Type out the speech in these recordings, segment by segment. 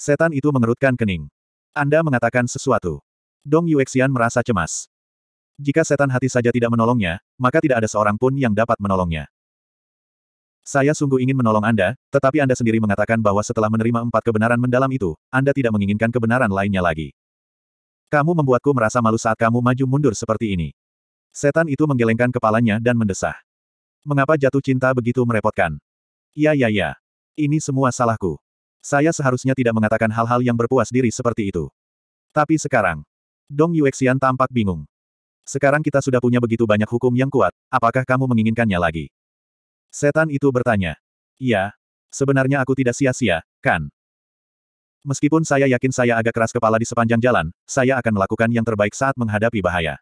Setan itu mengerutkan kening. Anda mengatakan sesuatu. Dong Yuexian merasa cemas. Jika setan hati saja tidak menolongnya, maka tidak ada seorang pun yang dapat menolongnya. Saya sungguh ingin menolong Anda, tetapi Anda sendiri mengatakan bahwa setelah menerima empat kebenaran mendalam itu, Anda tidak menginginkan kebenaran lainnya lagi. Kamu membuatku merasa malu saat kamu maju mundur seperti ini. Setan itu menggelengkan kepalanya dan mendesah. Mengapa jatuh cinta begitu merepotkan? Ya ya ya. Ini semua salahku. Saya seharusnya tidak mengatakan hal-hal yang berpuas diri seperti itu. Tapi sekarang, Dong Yuexian tampak bingung. Sekarang kita sudah punya begitu banyak hukum yang kuat, apakah kamu menginginkannya lagi? Setan itu bertanya. Iya, sebenarnya aku tidak sia-sia, kan? Meskipun saya yakin saya agak keras kepala di sepanjang jalan, saya akan melakukan yang terbaik saat menghadapi bahaya.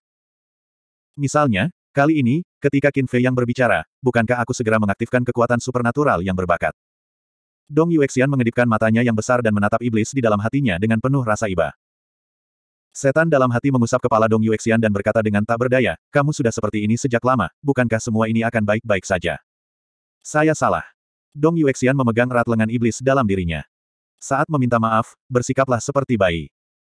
Misalnya, kali ini, ketika Qin Fei yang berbicara, bukankah aku segera mengaktifkan kekuatan supernatural yang berbakat? Dong Yuexian mengedipkan matanya yang besar dan menatap iblis di dalam hatinya dengan penuh rasa iba. Setan dalam hati mengusap kepala Dong Yuexian dan berkata dengan tak berdaya, kamu sudah seperti ini sejak lama, bukankah semua ini akan baik-baik saja? Saya salah. Dong Yuexian memegang erat lengan iblis dalam dirinya. Saat meminta maaf, bersikaplah seperti bayi.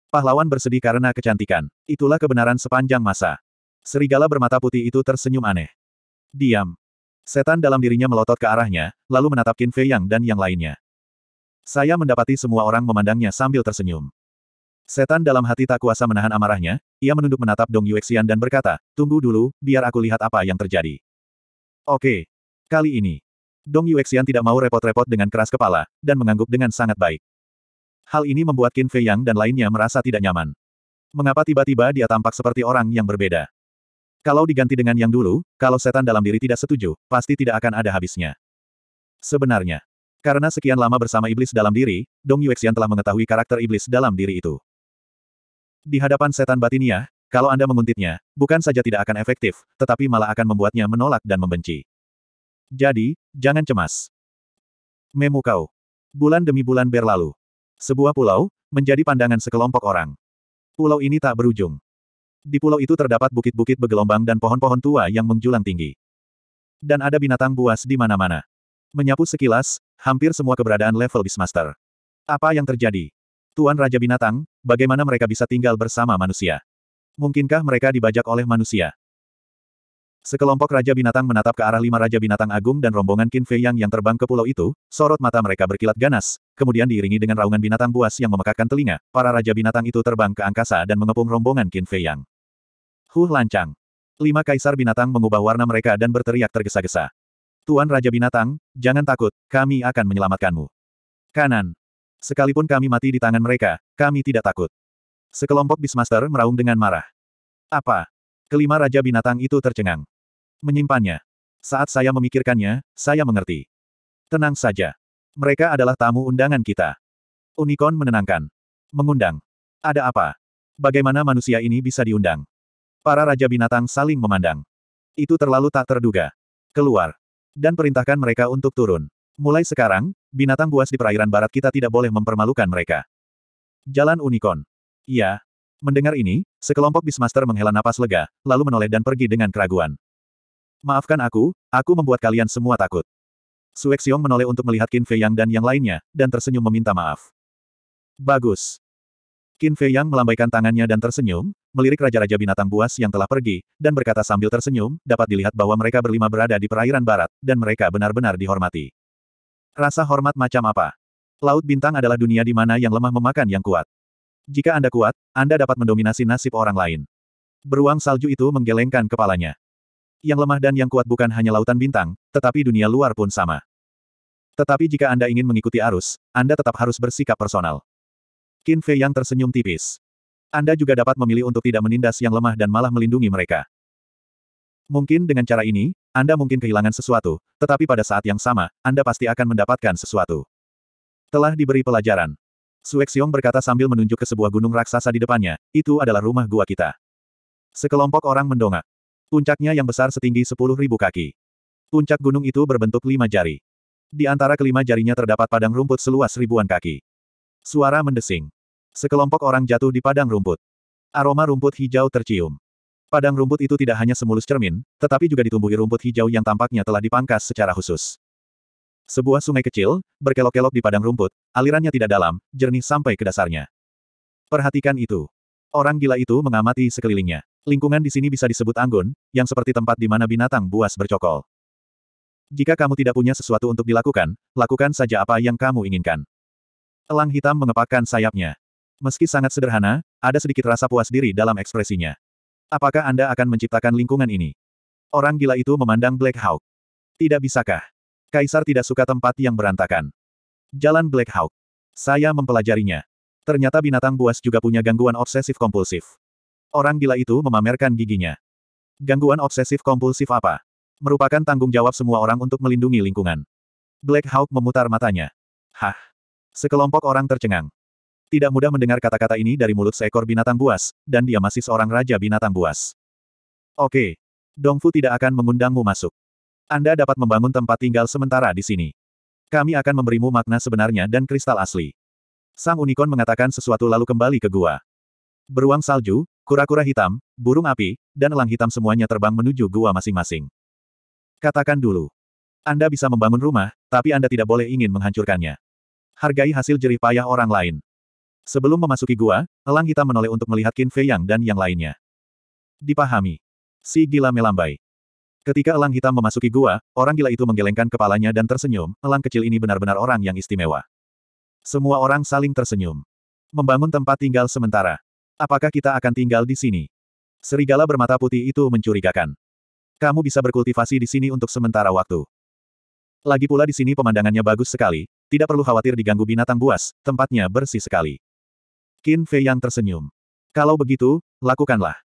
Pahlawan bersedih karena kecantikan. Itulah kebenaran sepanjang masa. Serigala bermata putih itu tersenyum aneh. Diam. Setan dalam dirinya melotot ke arahnya, lalu menatap Qin Fei Yang dan yang lainnya. Saya mendapati semua orang memandangnya sambil tersenyum. Setan dalam hati tak kuasa menahan amarahnya, ia menunduk menatap Dong Yuexian dan berkata, tunggu dulu, biar aku lihat apa yang terjadi. Oke. Kali ini. Dong Yuexian tidak mau repot-repot dengan keras kepala, dan mengangguk dengan sangat baik. Hal ini membuat Qin Fei Yang dan lainnya merasa tidak nyaman. Mengapa tiba-tiba dia tampak seperti orang yang berbeda? Kalau diganti dengan yang dulu, kalau setan dalam diri tidak setuju, pasti tidak akan ada habisnya. Sebenarnya, karena sekian lama bersama iblis dalam diri, Dong Yuexian telah mengetahui karakter iblis dalam diri itu. Di hadapan setan batinia, kalau Anda menguntitnya, bukan saja tidak akan efektif, tetapi malah akan membuatnya menolak dan membenci. Jadi, jangan cemas. Memu kau. Bulan demi bulan berlalu. Sebuah pulau, menjadi pandangan sekelompok orang. Pulau ini tak berujung. Di pulau itu terdapat bukit-bukit bergelombang dan pohon-pohon tua yang menjulang tinggi. Dan ada binatang buas di mana-mana. Menyapu sekilas, hampir semua keberadaan level Beastmaster. Apa yang terjadi? Tuan Raja Binatang, bagaimana mereka bisa tinggal bersama manusia? Mungkinkah mereka dibajak oleh manusia? Sekelompok Raja Binatang menatap ke arah lima Raja Binatang Agung dan rombongan Qin Fei Yang yang terbang ke pulau itu, sorot mata mereka berkilat ganas, kemudian diiringi dengan raungan binatang buas yang memekakkan telinga, para Raja Binatang itu terbang ke angkasa dan mengepung rombongan Qin Fei Yang. Huh lancang. Lima kaisar binatang mengubah warna mereka dan berteriak tergesa-gesa. Tuan Raja Binatang, jangan takut, kami akan menyelamatkanmu. Kanan. Sekalipun kami mati di tangan mereka, kami tidak takut. Sekelompok Bismaster meraung dengan marah. Apa? Kelima Raja Binatang itu tercengang. Menyimpannya. Saat saya memikirkannya, saya mengerti. Tenang saja. Mereka adalah tamu undangan kita. Unicorn menenangkan. Mengundang. Ada apa? Bagaimana manusia ini bisa diundang? Para Raja Binatang saling memandang. Itu terlalu tak terduga. Keluar. Dan perintahkan mereka untuk turun. Mulai sekarang, binatang buas di perairan barat kita tidak boleh mempermalukan mereka. Jalan Unicorn. Iya. Mendengar ini, sekelompok Bismaster menghela napas lega, lalu menoleh dan pergi dengan keraguan. Maafkan aku, aku membuat kalian semua takut. Suexiong menoleh untuk melihat Qin Fei Yang dan yang lainnya, dan tersenyum meminta maaf. Bagus. Qin Fei Yang melambaikan tangannya dan tersenyum, melirik raja-raja binatang buas yang telah pergi, dan berkata sambil tersenyum, dapat dilihat bahwa mereka berlima berada di perairan barat, dan mereka benar-benar dihormati. Rasa hormat macam apa? Laut bintang adalah dunia di mana yang lemah memakan yang kuat. Jika Anda kuat, Anda dapat mendominasi nasib orang lain. Beruang salju itu menggelengkan kepalanya. Yang lemah dan yang kuat bukan hanya lautan bintang, tetapi dunia luar pun sama. Tetapi jika Anda ingin mengikuti arus, Anda tetap harus bersikap personal. Qin Fei yang tersenyum tipis. Anda juga dapat memilih untuk tidak menindas yang lemah dan malah melindungi mereka. Mungkin dengan cara ini, Anda mungkin kehilangan sesuatu, tetapi pada saat yang sama, Anda pasti akan mendapatkan sesuatu. Telah diberi pelajaran. Suexiong berkata sambil menunjuk ke sebuah gunung raksasa di depannya, itu adalah rumah gua kita. Sekelompok orang mendongak. Puncaknya yang besar setinggi 10.000 kaki. Puncak gunung itu berbentuk lima jari. Di antara kelima jarinya terdapat padang rumput seluas ribuan kaki. Suara mendesing. Sekelompok orang jatuh di padang rumput. Aroma rumput hijau tercium. Padang rumput itu tidak hanya semulus cermin, tetapi juga ditumbuhi rumput hijau yang tampaknya telah dipangkas secara khusus. Sebuah sungai kecil, berkelok-kelok di padang rumput, alirannya tidak dalam, jernih sampai ke dasarnya. Perhatikan itu. Orang gila itu mengamati sekelilingnya. Lingkungan di sini bisa disebut anggun, yang seperti tempat di mana binatang buas bercokol. Jika kamu tidak punya sesuatu untuk dilakukan, lakukan saja apa yang kamu inginkan. Elang hitam mengepakkan sayapnya. Meski sangat sederhana, ada sedikit rasa puas diri dalam ekspresinya. Apakah Anda akan menciptakan lingkungan ini? Orang gila itu memandang Black Hawk. Tidak bisakah? Kaisar tidak suka tempat yang berantakan. Jalan Black Hawk. Saya mempelajarinya. Ternyata binatang buas juga punya gangguan obsesif kompulsif. Orang gila itu memamerkan giginya. Gangguan obsesif kompulsif apa? Merupakan tanggung jawab semua orang untuk melindungi lingkungan. Black Hawk memutar matanya. Hah? Sekelompok orang tercengang. Tidak mudah mendengar kata-kata ini dari mulut seekor binatang buas, dan dia masih seorang raja binatang buas. Oke. Dongfu tidak akan mengundangmu masuk. Anda dapat membangun tempat tinggal sementara di sini. Kami akan memberimu makna sebenarnya dan kristal asli. Sang unicorn mengatakan sesuatu lalu kembali ke gua. Beruang salju, kura-kura hitam, burung api, dan elang hitam semuanya terbang menuju gua masing-masing. Katakan dulu. Anda bisa membangun rumah, tapi Anda tidak boleh ingin menghancurkannya. Hargai hasil jerih payah orang lain. Sebelum memasuki gua, elang hitam menoleh untuk melihat Qin Fei Yang dan yang lainnya. Dipahami. Si gila melambai. Ketika elang hitam memasuki gua, orang gila itu menggelengkan kepalanya dan tersenyum, elang kecil ini benar-benar orang yang istimewa. Semua orang saling tersenyum. Membangun tempat tinggal sementara. Apakah kita akan tinggal di sini? Serigala bermata putih itu mencurigakan. Kamu bisa berkultivasi di sini untuk sementara waktu. Lagi pula di sini pemandangannya bagus sekali, tidak perlu khawatir diganggu binatang buas, tempatnya bersih sekali. Qin Fei yang tersenyum. Kalau begitu, lakukanlah.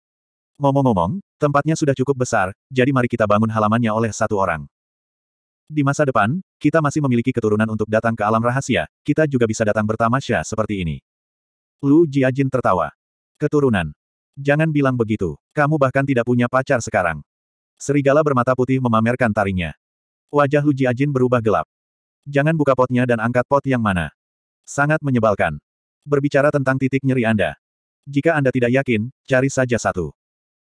Ngomong-ngomong, tempatnya sudah cukup besar, jadi mari kita bangun halamannya oleh satu orang. Di masa depan, kita masih memiliki keturunan untuk datang ke alam rahasia, kita juga bisa datang bertamasya seperti ini. Lu Jiajin tertawa. Keturunan. Jangan bilang begitu, kamu bahkan tidak punya pacar sekarang. Serigala bermata putih memamerkan taringnya. Wajah Lu Jiajin berubah gelap. Jangan buka potnya dan angkat pot yang mana. Sangat menyebalkan. Berbicara tentang titik nyeri Anda. Jika Anda tidak yakin, cari saja satu.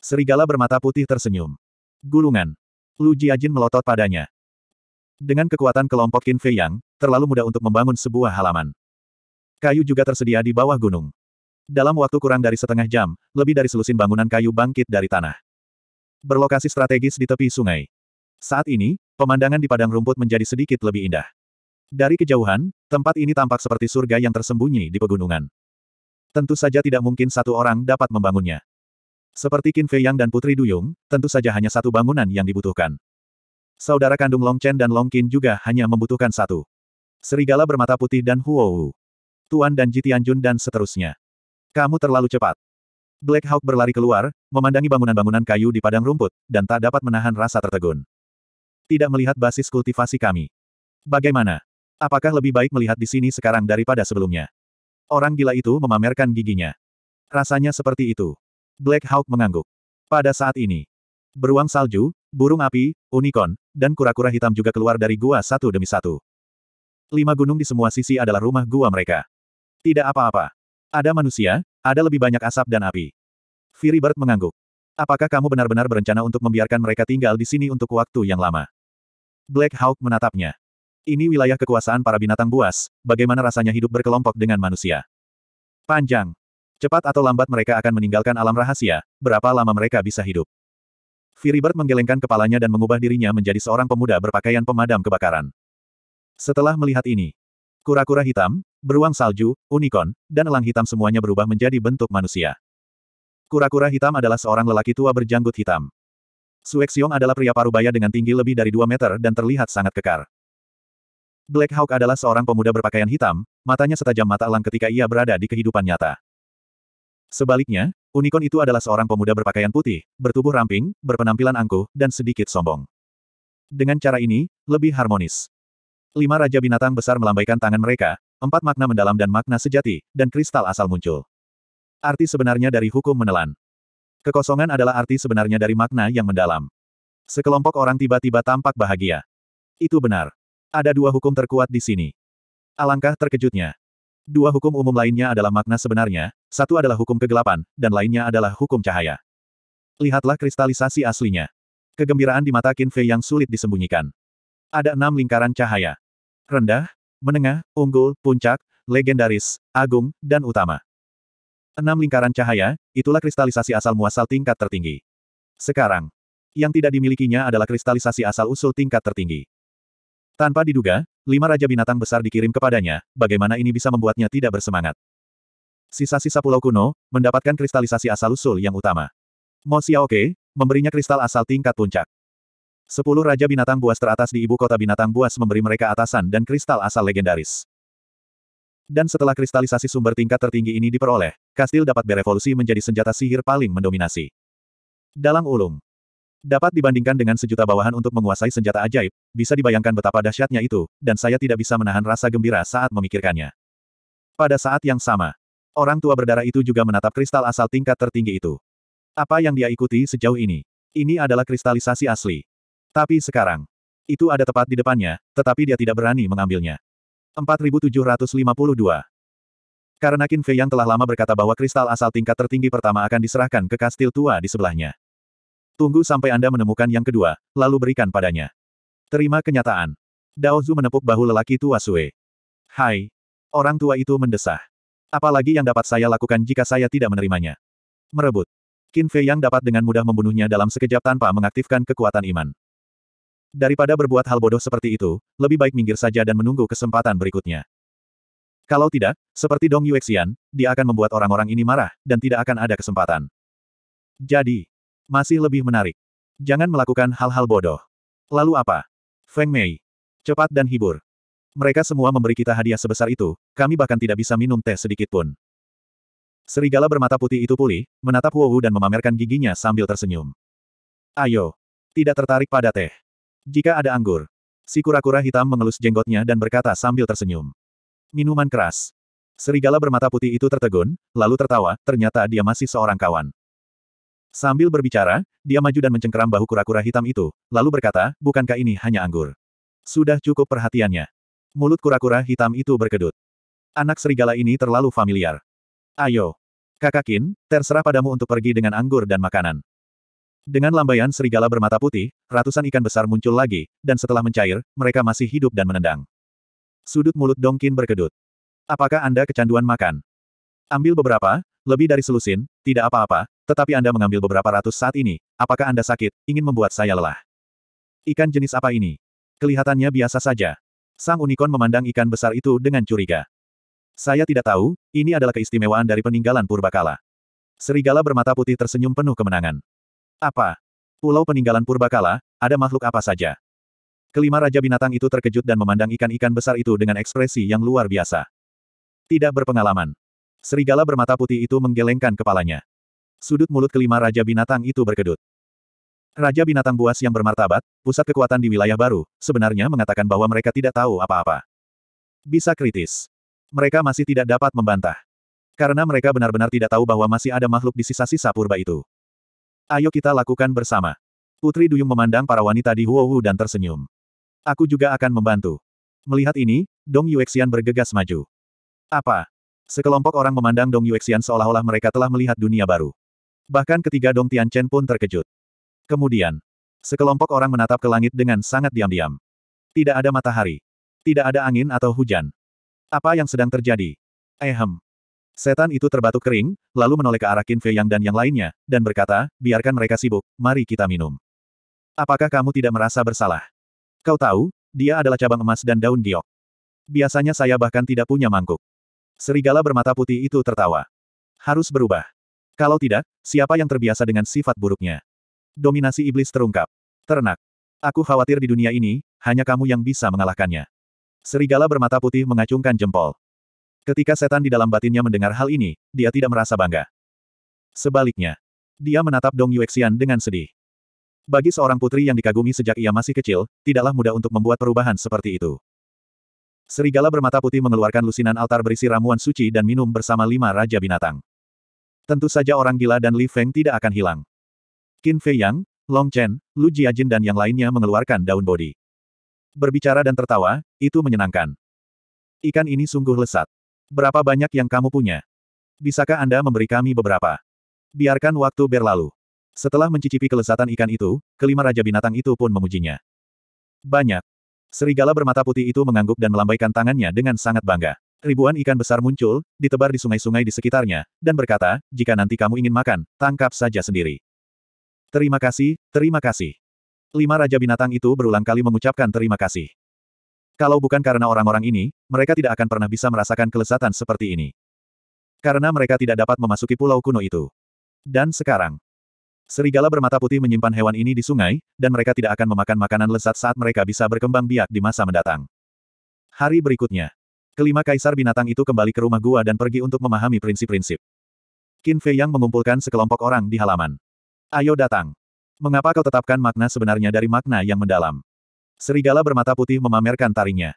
Serigala bermata putih tersenyum. Gulungan. Lu Jiajin melotot padanya. Dengan kekuatan kelompok Qin Fei Yang, terlalu mudah untuk membangun sebuah halaman. Kayu juga tersedia di bawah gunung. Dalam waktu kurang dari setengah jam, lebih dari selusin bangunan kayu bangkit dari tanah. Berlokasi strategis di tepi sungai. Saat ini, pemandangan di padang rumput menjadi sedikit lebih indah. Dari kejauhan, tempat ini tampak seperti surga yang tersembunyi di pegunungan. Tentu saja tidak mungkin satu orang dapat membangunnya. Seperti Qin Fei Yang dan Putri Duyung, tentu saja hanya satu bangunan yang dibutuhkan. Saudara kandung Long Chen dan Long Qin juga hanya membutuhkan satu. Serigala bermata putih dan Huo Wu. Tuan dan Tianjun dan seterusnya. Kamu terlalu cepat. Black Hawk berlari keluar, memandangi bangunan-bangunan kayu di padang rumput, dan tak dapat menahan rasa tertegun. Tidak melihat basis kultivasi kami. Bagaimana? Apakah lebih baik melihat di sini sekarang daripada sebelumnya? Orang gila itu memamerkan giginya. Rasanya seperti itu. Black Hawk mengangguk. Pada saat ini, beruang salju, burung api, unicorn, dan kura-kura hitam juga keluar dari gua satu demi satu. Lima gunung di semua sisi adalah rumah gua mereka. Tidak apa-apa. Ada manusia, ada lebih banyak asap dan api. Firibert mengangguk. Apakah kamu benar-benar berencana untuk membiarkan mereka tinggal di sini untuk waktu yang lama? Black Hawk menatapnya. Ini wilayah kekuasaan para binatang buas, bagaimana rasanya hidup berkelompok dengan manusia. Panjang. Cepat atau lambat mereka akan meninggalkan alam rahasia, berapa lama mereka bisa hidup. Firibert menggelengkan kepalanya dan mengubah dirinya menjadi seorang pemuda berpakaian pemadam kebakaran. Setelah melihat ini, kura-kura hitam, beruang salju, unicorn, dan elang hitam semuanya berubah menjadi bentuk manusia. Kura-kura hitam adalah seorang lelaki tua berjanggut hitam. Suexiong adalah pria parubaya dengan tinggi lebih dari 2 meter dan terlihat sangat kekar. Black Hawk adalah seorang pemuda berpakaian hitam, matanya setajam mata elang ketika ia berada di kehidupan nyata. Sebaliknya, unicorn itu adalah seorang pemuda berpakaian putih, bertubuh ramping, berpenampilan angkuh, dan sedikit sombong. Dengan cara ini, lebih harmonis. Lima raja binatang besar melambaikan tangan mereka, empat makna mendalam dan makna sejati, dan kristal asal muncul. Arti sebenarnya dari hukum menelan. Kekosongan adalah arti sebenarnya dari makna yang mendalam. Sekelompok orang tiba-tiba tampak bahagia. Itu benar. Ada dua hukum terkuat di sini. Alangkah terkejutnya. Dua hukum umum lainnya adalah makna sebenarnya, satu adalah hukum kegelapan, dan lainnya adalah hukum cahaya. Lihatlah kristalisasi aslinya. Kegembiraan di mata Qin Fei yang sulit disembunyikan. Ada enam lingkaran cahaya. Rendah, menengah, unggul, puncak, legendaris, agung, dan utama. Enam lingkaran cahaya, itulah kristalisasi asal-muasal tingkat tertinggi. Sekarang, yang tidak dimilikinya adalah kristalisasi asal-usul tingkat tertinggi. Tanpa diduga, lima raja binatang besar dikirim kepadanya, bagaimana ini bisa membuatnya tidak bersemangat. Sisa-sisa pulau kuno, mendapatkan kristalisasi asal-usul yang utama. Mo Xiaoke, memberinya kristal asal tingkat puncak. Sepuluh raja binatang buas teratas di ibu kota binatang buas memberi mereka atasan dan kristal asal legendaris. Dan setelah kristalisasi sumber tingkat tertinggi ini diperoleh, kastil dapat berevolusi menjadi senjata sihir paling mendominasi. Dalang ulung. Dapat dibandingkan dengan sejuta bawahan untuk menguasai senjata ajaib, bisa dibayangkan betapa dahsyatnya itu, dan saya tidak bisa menahan rasa gembira saat memikirkannya. Pada saat yang sama, orang tua berdarah itu juga menatap kristal asal tingkat tertinggi itu. Apa yang dia ikuti sejauh ini? Ini adalah kristalisasi asli. Tapi sekarang, itu ada tepat di depannya, tetapi dia tidak berani mengambilnya. 4752 Karena Qin Fei yang telah lama berkata bahwa kristal asal tingkat tertinggi pertama akan diserahkan ke kastil tua di sebelahnya. Tunggu sampai Anda menemukan yang kedua, lalu berikan padanya. Terima kenyataan. Dao Zhu menepuk bahu lelaki tua Sue. Hai. Orang tua itu mendesah. Apalagi yang dapat saya lakukan jika saya tidak menerimanya. Merebut. Qin Fei yang dapat dengan mudah membunuhnya dalam sekejap tanpa mengaktifkan kekuatan iman. Daripada berbuat hal bodoh seperti itu, lebih baik minggir saja dan menunggu kesempatan berikutnya. Kalau tidak, seperti Dong Yuexian, dia akan membuat orang-orang ini marah, dan tidak akan ada kesempatan. Jadi, masih lebih menarik. Jangan melakukan hal-hal bodoh. Lalu apa? Feng Mei. Cepat dan hibur. Mereka semua memberi kita hadiah sebesar itu, kami bahkan tidak bisa minum teh sedikit pun. Serigala bermata putih itu pulih, menatap Wu dan memamerkan giginya sambil tersenyum. Ayo. Tidak tertarik pada teh. Jika ada anggur. Si kura-kura hitam mengelus jenggotnya dan berkata sambil tersenyum. Minuman keras. Serigala bermata putih itu tertegun, lalu tertawa, ternyata dia masih seorang kawan. Sambil berbicara, dia maju dan mencengkeram bahu kura-kura hitam itu, lalu berkata, bukankah ini hanya anggur? Sudah cukup perhatiannya. Mulut kura-kura hitam itu berkedut. Anak serigala ini terlalu familiar. Ayo. Kakakin, terserah padamu untuk pergi dengan anggur dan makanan. Dengan lambaian serigala bermata putih, ratusan ikan besar muncul lagi, dan setelah mencair, mereka masih hidup dan menendang. Sudut mulut Dongkin berkedut. Apakah Anda kecanduan makan? Ambil beberapa, lebih dari selusin, tidak apa-apa, tetapi Anda mengambil beberapa ratus saat ini. Apakah Anda sakit, ingin membuat saya lelah? Ikan jenis apa ini? Kelihatannya biasa saja. Sang unicorn memandang ikan besar itu dengan curiga. Saya tidak tahu, ini adalah keistimewaan dari peninggalan purbakala. Serigala bermata putih tersenyum penuh kemenangan. Apa? Pulau peninggalan purbakala, ada makhluk apa saja? Kelima raja binatang itu terkejut dan memandang ikan-ikan besar itu dengan ekspresi yang luar biasa. Tidak berpengalaman. Serigala bermata putih itu menggelengkan kepalanya. Sudut mulut kelima Raja Binatang itu berkedut. Raja Binatang Buas yang bermartabat, pusat kekuatan di wilayah baru, sebenarnya mengatakan bahwa mereka tidak tahu apa-apa. Bisa kritis. Mereka masih tidak dapat membantah. Karena mereka benar-benar tidak tahu bahwa masih ada makhluk di sisa-sisa purba itu. Ayo kita lakukan bersama. Putri Duyung memandang para wanita di Huohu dan tersenyum. Aku juga akan membantu. Melihat ini, Dong Yuexian bergegas maju. Apa? Sekelompok orang memandang Dong Yuexian seolah-olah mereka telah melihat dunia baru. Bahkan ketiga Dong Tianchen pun terkejut. Kemudian, sekelompok orang menatap ke langit dengan sangat diam-diam. Tidak ada matahari. Tidak ada angin atau hujan. Apa yang sedang terjadi? Ehem. Setan itu terbatuk kering, lalu menoleh ke arah Qin Fei Yang dan yang lainnya, dan berkata, biarkan mereka sibuk, mari kita minum. Apakah kamu tidak merasa bersalah? Kau tahu, dia adalah cabang emas dan daun giok. Biasanya saya bahkan tidak punya mangkuk. Serigala bermata putih itu tertawa. Harus berubah. Kalau tidak, siapa yang terbiasa dengan sifat buruknya? Dominasi iblis terungkap. Ternak. Aku khawatir di dunia ini, hanya kamu yang bisa mengalahkannya. Serigala bermata putih mengacungkan jempol. Ketika setan di dalam batinnya mendengar hal ini, dia tidak merasa bangga. Sebaliknya, dia menatap Dong Yuexian dengan sedih. Bagi seorang putri yang dikagumi sejak ia masih kecil, tidaklah mudah untuk membuat perubahan seperti itu. Serigala bermata putih mengeluarkan lusinan altar berisi ramuan suci dan minum bersama lima raja binatang. Tentu saja orang gila dan Li Feng tidak akan hilang. Qin Fei Yang, Long Chen, Lu Jiajin dan yang lainnya mengeluarkan daun bodi. Berbicara dan tertawa, itu menyenangkan. Ikan ini sungguh lesat. Berapa banyak yang kamu punya? Bisakah Anda memberi kami beberapa? Biarkan waktu berlalu. Setelah mencicipi kelesatan ikan itu, kelima raja binatang itu pun memujinya. Banyak, Serigala bermata putih itu mengangguk dan melambaikan tangannya dengan sangat bangga. Ribuan ikan besar muncul, ditebar di sungai-sungai di sekitarnya, dan berkata, jika nanti kamu ingin makan, tangkap saja sendiri. Terima kasih, terima kasih. Lima Raja Binatang itu berulang kali mengucapkan terima kasih. Kalau bukan karena orang-orang ini, mereka tidak akan pernah bisa merasakan kelesatan seperti ini. Karena mereka tidak dapat memasuki pulau kuno itu. Dan sekarang, Serigala bermata putih menyimpan hewan ini di sungai, dan mereka tidak akan memakan makanan lezat saat mereka bisa berkembang biak di masa mendatang. Hari berikutnya, kelima kaisar binatang itu kembali ke rumah gua dan pergi untuk memahami prinsip-prinsip. Qin Fei Yang mengumpulkan sekelompok orang di halaman. Ayo datang. Mengapa kau tetapkan makna sebenarnya dari makna yang mendalam? Serigala bermata putih memamerkan taringnya.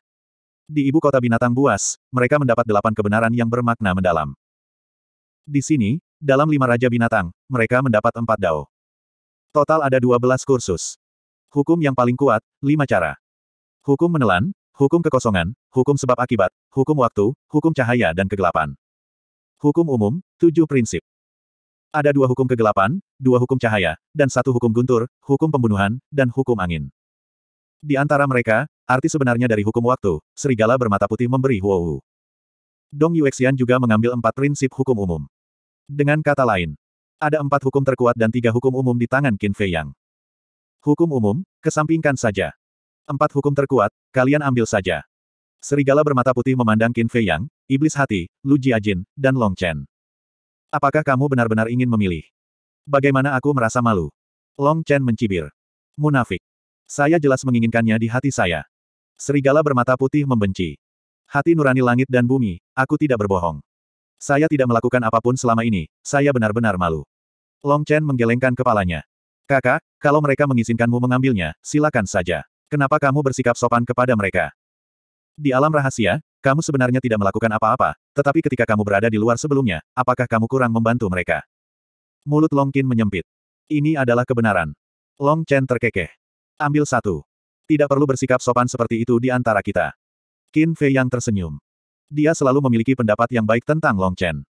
Di ibu kota binatang buas, mereka mendapat delapan kebenaran yang bermakna mendalam. Di sini, dalam lima raja binatang, mereka mendapat empat dao. Total ada dua belas kursus. Hukum yang paling kuat, lima cara. Hukum menelan, hukum kekosongan, hukum sebab akibat, hukum waktu, hukum cahaya dan kegelapan. Hukum umum, tujuh prinsip. Ada dua hukum kegelapan, dua hukum cahaya, dan satu hukum guntur, hukum pembunuhan, dan hukum angin. Di antara mereka, arti sebenarnya dari hukum waktu, serigala bermata putih memberi Huohu. Dong Yuexian juga mengambil empat prinsip hukum umum. Dengan kata lain, ada empat hukum terkuat dan tiga hukum umum di tangan Qin Fei Yang. Hukum umum, kesampingkan saja. Empat hukum terkuat, kalian ambil saja. Serigala bermata putih memandang Qin Fei Yang, Iblis Hati, Lu Jiajin, dan Long Chen. Apakah kamu benar-benar ingin memilih? Bagaimana aku merasa malu? Long Chen mencibir. Munafik. Saya jelas menginginkannya di hati saya. Serigala bermata putih membenci. Hati nurani langit dan bumi, aku tidak berbohong. Saya tidak melakukan apapun selama ini, saya benar-benar malu. Long Chen menggelengkan kepalanya. Kakak, kalau mereka mengizinkanmu mengambilnya, silakan saja. Kenapa kamu bersikap sopan kepada mereka? Di alam rahasia, kamu sebenarnya tidak melakukan apa-apa, tetapi ketika kamu berada di luar sebelumnya, apakah kamu kurang membantu mereka? Mulut Long Qin menyempit. Ini adalah kebenaran. Long Chen terkekeh. Ambil satu. Tidak perlu bersikap sopan seperti itu di antara kita. Qin Fei yang tersenyum. Dia selalu memiliki pendapat yang baik tentang Long Chen.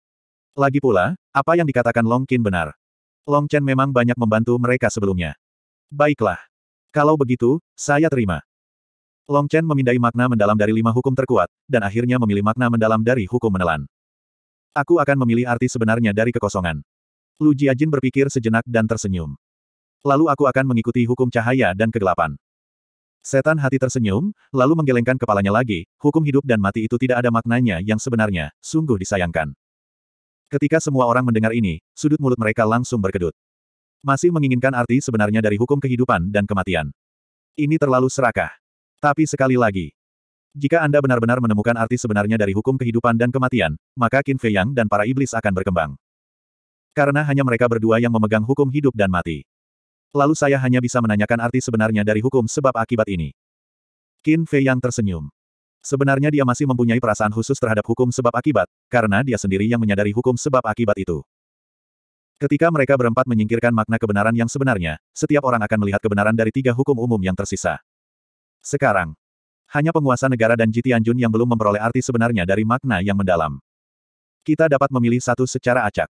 Lagi pula, apa yang dikatakan Long Qin benar. Long Chen memang banyak membantu mereka sebelumnya. Baiklah. Kalau begitu, saya terima. Long Chen memindai makna mendalam dari lima hukum terkuat, dan akhirnya memilih makna mendalam dari hukum menelan. Aku akan memilih arti sebenarnya dari kekosongan. Lu Jiajin berpikir sejenak dan tersenyum. Lalu aku akan mengikuti hukum cahaya dan kegelapan. Setan hati tersenyum, lalu menggelengkan kepalanya lagi, hukum hidup dan mati itu tidak ada maknanya yang sebenarnya, sungguh disayangkan. Ketika semua orang mendengar ini, sudut mulut mereka langsung berkedut. Masih menginginkan arti sebenarnya dari hukum kehidupan dan kematian. Ini terlalu serakah. Tapi sekali lagi, jika Anda benar-benar menemukan arti sebenarnya dari hukum kehidupan dan kematian, maka Qin Fei Yang dan para iblis akan berkembang. Karena hanya mereka berdua yang memegang hukum hidup dan mati. Lalu saya hanya bisa menanyakan arti sebenarnya dari hukum sebab akibat ini. Qin Fei yang tersenyum. Sebenarnya dia masih mempunyai perasaan khusus terhadap hukum sebab akibat, karena dia sendiri yang menyadari hukum sebab akibat itu. Ketika mereka berempat menyingkirkan makna kebenaran yang sebenarnya, setiap orang akan melihat kebenaran dari tiga hukum umum yang tersisa. Sekarang, hanya penguasa negara dan Jitianjun yang belum memperoleh arti sebenarnya dari makna yang mendalam. Kita dapat memilih satu secara acak.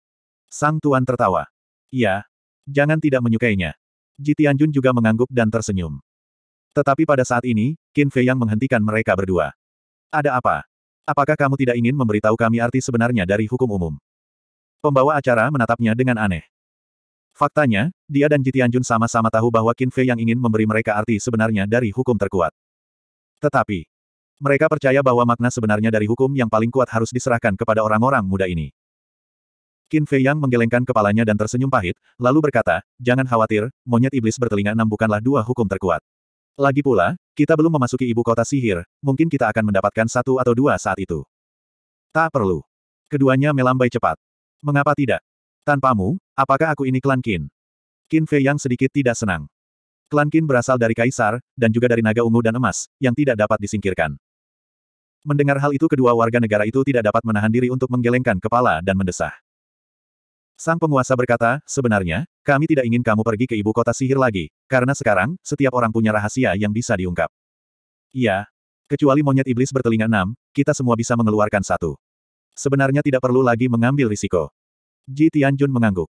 Sang Tuan tertawa. Iya. Jangan tidak menyukainya. Ji Tianjun juga mengangguk dan tersenyum. Tetapi pada saat ini, Qin Fei yang menghentikan mereka berdua. Ada apa? Apakah kamu tidak ingin memberitahu kami arti sebenarnya dari hukum umum? Pembawa acara menatapnya dengan aneh. Faktanya, dia dan Ji Tianjun sama-sama tahu bahwa Qin Fei yang ingin memberi mereka arti sebenarnya dari hukum terkuat. Tetapi, mereka percaya bahwa makna sebenarnya dari hukum yang paling kuat harus diserahkan kepada orang-orang muda ini. Qin Fei Yang menggelengkan kepalanya dan tersenyum pahit, lalu berkata, jangan khawatir, monyet iblis bertelinga enam bukanlah dua hukum terkuat. Lagi pula, kita belum memasuki ibu kota sihir, mungkin kita akan mendapatkan satu atau dua saat itu. Tak perlu. Keduanya melambai cepat. Mengapa tidak? Tanpamu, apakah aku ini klan Qin? Qin Fei Yang sedikit tidak senang. Klan Qin berasal dari kaisar, dan juga dari naga ungu dan emas, yang tidak dapat disingkirkan. Mendengar hal itu kedua warga negara itu tidak dapat menahan diri untuk menggelengkan kepala dan mendesah. Sang penguasa berkata, sebenarnya, kami tidak ingin kamu pergi ke ibu kota sihir lagi, karena sekarang, setiap orang punya rahasia yang bisa diungkap. Iya. Kecuali monyet iblis bertelinga enam, kita semua bisa mengeluarkan satu. Sebenarnya tidak perlu lagi mengambil risiko. Ji Tianjun mengangguk.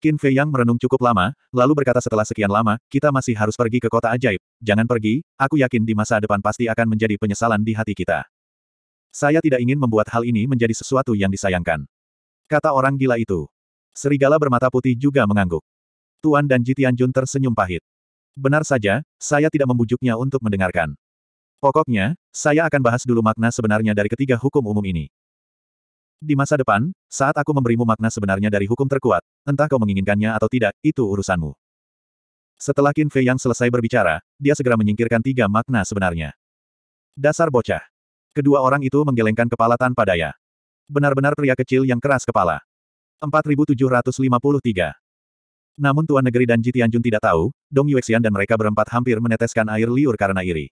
Qin Fei Yang merenung cukup lama, lalu berkata setelah sekian lama, kita masih harus pergi ke kota ajaib, jangan pergi, aku yakin di masa depan pasti akan menjadi penyesalan di hati kita. Saya tidak ingin membuat hal ini menjadi sesuatu yang disayangkan. Kata orang gila itu. Serigala bermata putih juga mengangguk. Tuan dan Jitian Jun tersenyum pahit. Benar saja, saya tidak membujuknya untuk mendengarkan. Pokoknya, saya akan bahas dulu makna sebenarnya dari ketiga hukum umum ini. Di masa depan, saat aku memberimu makna sebenarnya dari hukum terkuat, entah kau menginginkannya atau tidak, itu urusanmu. Setelah Qin Fei yang selesai berbicara, dia segera menyingkirkan tiga makna sebenarnya. Dasar bocah. Kedua orang itu menggelengkan kepala tanpa daya. Benar-benar pria kecil yang keras kepala. 4753. Namun Tuan Negeri dan Jitianjun tidak tahu, Dong Yuexian dan mereka berempat hampir meneteskan air liur karena iri.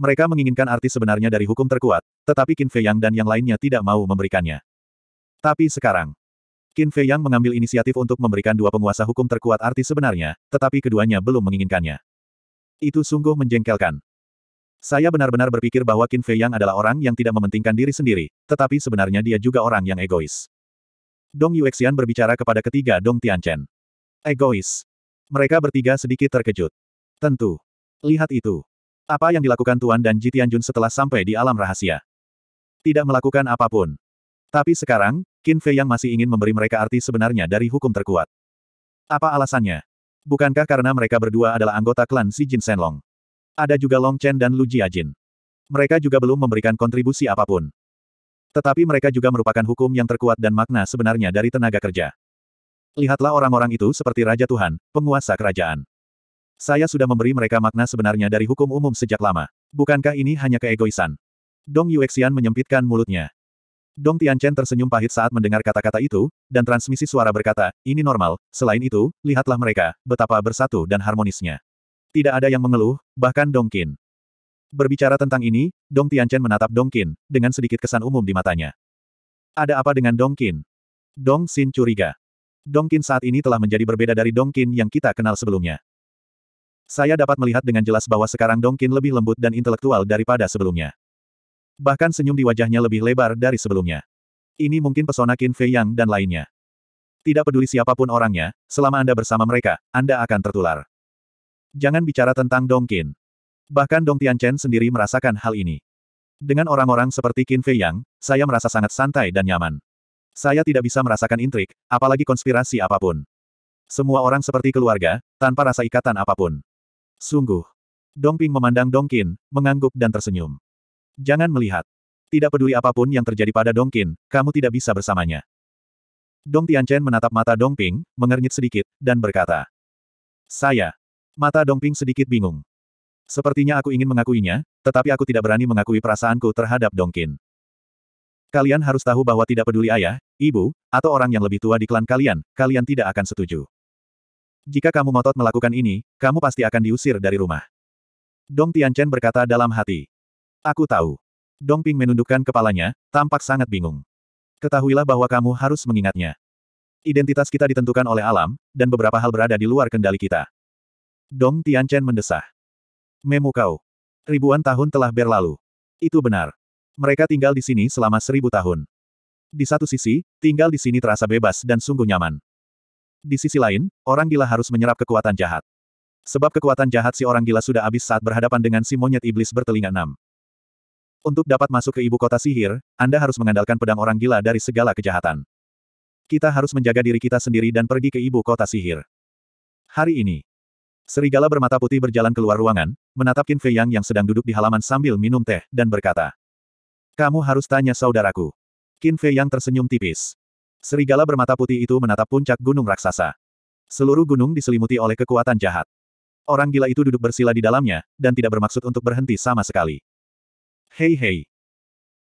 Mereka menginginkan artis sebenarnya dari hukum terkuat, tetapi Qin Fei Yang dan yang lainnya tidak mau memberikannya. Tapi sekarang, Qin Fei Yang mengambil inisiatif untuk memberikan dua penguasa hukum terkuat artis sebenarnya, tetapi keduanya belum menginginkannya. Itu sungguh menjengkelkan. Saya benar-benar berpikir bahwa Qin Fei Yang adalah orang yang tidak mementingkan diri sendiri, tetapi sebenarnya dia juga orang yang egois. Dong Yuexian berbicara kepada ketiga Dong Tianchen. Egois. Mereka bertiga sedikit terkejut. Tentu. Lihat itu. Apa yang dilakukan Tuan dan Ji Tianjun setelah sampai di alam rahasia? Tidak melakukan apapun. Tapi sekarang, Qin Fei yang masih ingin memberi mereka arti sebenarnya dari hukum terkuat. Apa alasannya? Bukankah karena mereka berdua adalah anggota klan Si Jin Senlong? Ada juga Long Chen dan Lu Jiajin. Mereka juga belum memberikan kontribusi apapun. Tetapi mereka juga merupakan hukum yang terkuat dan makna sebenarnya dari tenaga kerja. Lihatlah orang-orang itu seperti Raja Tuhan, penguasa kerajaan. Saya sudah memberi mereka makna sebenarnya dari hukum umum sejak lama. Bukankah ini hanya keegoisan? Dong Yuexian menyempitkan mulutnya. Dong Tianchen tersenyum pahit saat mendengar kata-kata itu, dan transmisi suara berkata, ini normal, selain itu, lihatlah mereka, betapa bersatu dan harmonisnya. Tidak ada yang mengeluh, bahkan Dong Qin. Berbicara tentang ini, Dong Tianchen menatap Dong Qin, dengan sedikit kesan umum di matanya. Ada apa dengan Dong Qin? Dong Xin curiga. Dong Qin saat ini telah menjadi berbeda dari Dong Qin yang kita kenal sebelumnya. Saya dapat melihat dengan jelas bahwa sekarang Dong Qin lebih lembut dan intelektual daripada sebelumnya. Bahkan senyum di wajahnya lebih lebar dari sebelumnya. Ini mungkin pesona Qin Fei Yang dan lainnya. Tidak peduli siapapun orangnya, selama Anda bersama mereka, Anda akan tertular. Jangan bicara tentang Dong Qin. Bahkan Dong Tianchen sendiri merasakan hal ini. Dengan orang-orang seperti Qin Fei Yang, saya merasa sangat santai dan nyaman. Saya tidak bisa merasakan intrik, apalagi konspirasi apapun. Semua orang seperti keluarga, tanpa rasa ikatan apapun. Sungguh. Dong Ping memandang Dong Qin, mengangguk dan tersenyum. Jangan melihat. Tidak peduli apapun yang terjadi pada Dong Qin, kamu tidak bisa bersamanya. Dong Tianchen menatap mata Dong Ping, mengernyit sedikit, dan berkata. Saya. Mata Dong Ping sedikit bingung. Sepertinya aku ingin mengakuinya, tetapi aku tidak berani mengakui perasaanku terhadap Dongkin. Kalian harus tahu bahwa tidak peduli ayah, ibu, atau orang yang lebih tua di klan kalian, kalian tidak akan setuju. Jika kamu ngotot melakukan ini, kamu pasti akan diusir dari rumah. Dong Tianchen berkata dalam hati. Aku tahu. Dong Ping menundukkan kepalanya, tampak sangat bingung. Ketahuilah bahwa kamu harus mengingatnya. Identitas kita ditentukan oleh alam, dan beberapa hal berada di luar kendali kita. Dong Tianchen mendesah. Memukau. Ribuan tahun telah berlalu. Itu benar. Mereka tinggal di sini selama seribu tahun. Di satu sisi, tinggal di sini terasa bebas dan sungguh nyaman. Di sisi lain, orang gila harus menyerap kekuatan jahat. Sebab kekuatan jahat si orang gila sudah habis saat berhadapan dengan si monyet iblis bertelinga enam. Untuk dapat masuk ke ibu kota sihir, Anda harus mengandalkan pedang orang gila dari segala kejahatan. Kita harus menjaga diri kita sendiri dan pergi ke ibu kota sihir. Hari ini, Serigala bermata putih berjalan keluar ruangan, menatap Qin Fei Yang yang sedang duduk di halaman sambil minum teh, dan berkata. Kamu harus tanya saudaraku. Qin Fei Yang tersenyum tipis. Serigala bermata putih itu menatap puncak gunung raksasa. Seluruh gunung diselimuti oleh kekuatan jahat. Orang gila itu duduk bersila di dalamnya, dan tidak bermaksud untuk berhenti sama sekali. Hei hei,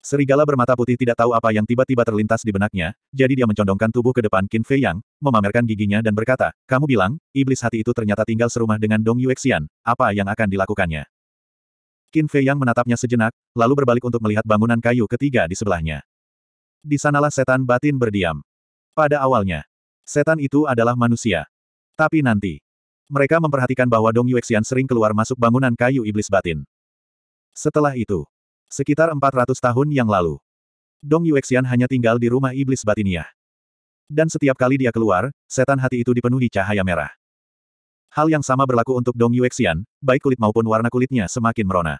Serigala bermata putih tidak tahu apa yang tiba-tiba terlintas di benaknya, jadi dia mencondongkan tubuh ke depan Qin Fei Yang, memamerkan giginya dan berkata, kamu bilang, iblis hati itu ternyata tinggal serumah dengan Dong Yuexian, apa yang akan dilakukannya? Qin Fei Yang menatapnya sejenak, lalu berbalik untuk melihat bangunan kayu ketiga di sebelahnya. Di sanalah setan batin berdiam. Pada awalnya, setan itu adalah manusia. Tapi nanti, mereka memperhatikan bahwa Dong Yuexian sering keluar masuk bangunan kayu iblis batin. Setelah itu, Sekitar 400 tahun yang lalu. Dong Yuexian hanya tinggal di rumah iblis batinnya. Dan setiap kali dia keluar, setan hati itu dipenuhi cahaya merah. Hal yang sama berlaku untuk Dong Yuexian, baik kulit maupun warna kulitnya semakin merona.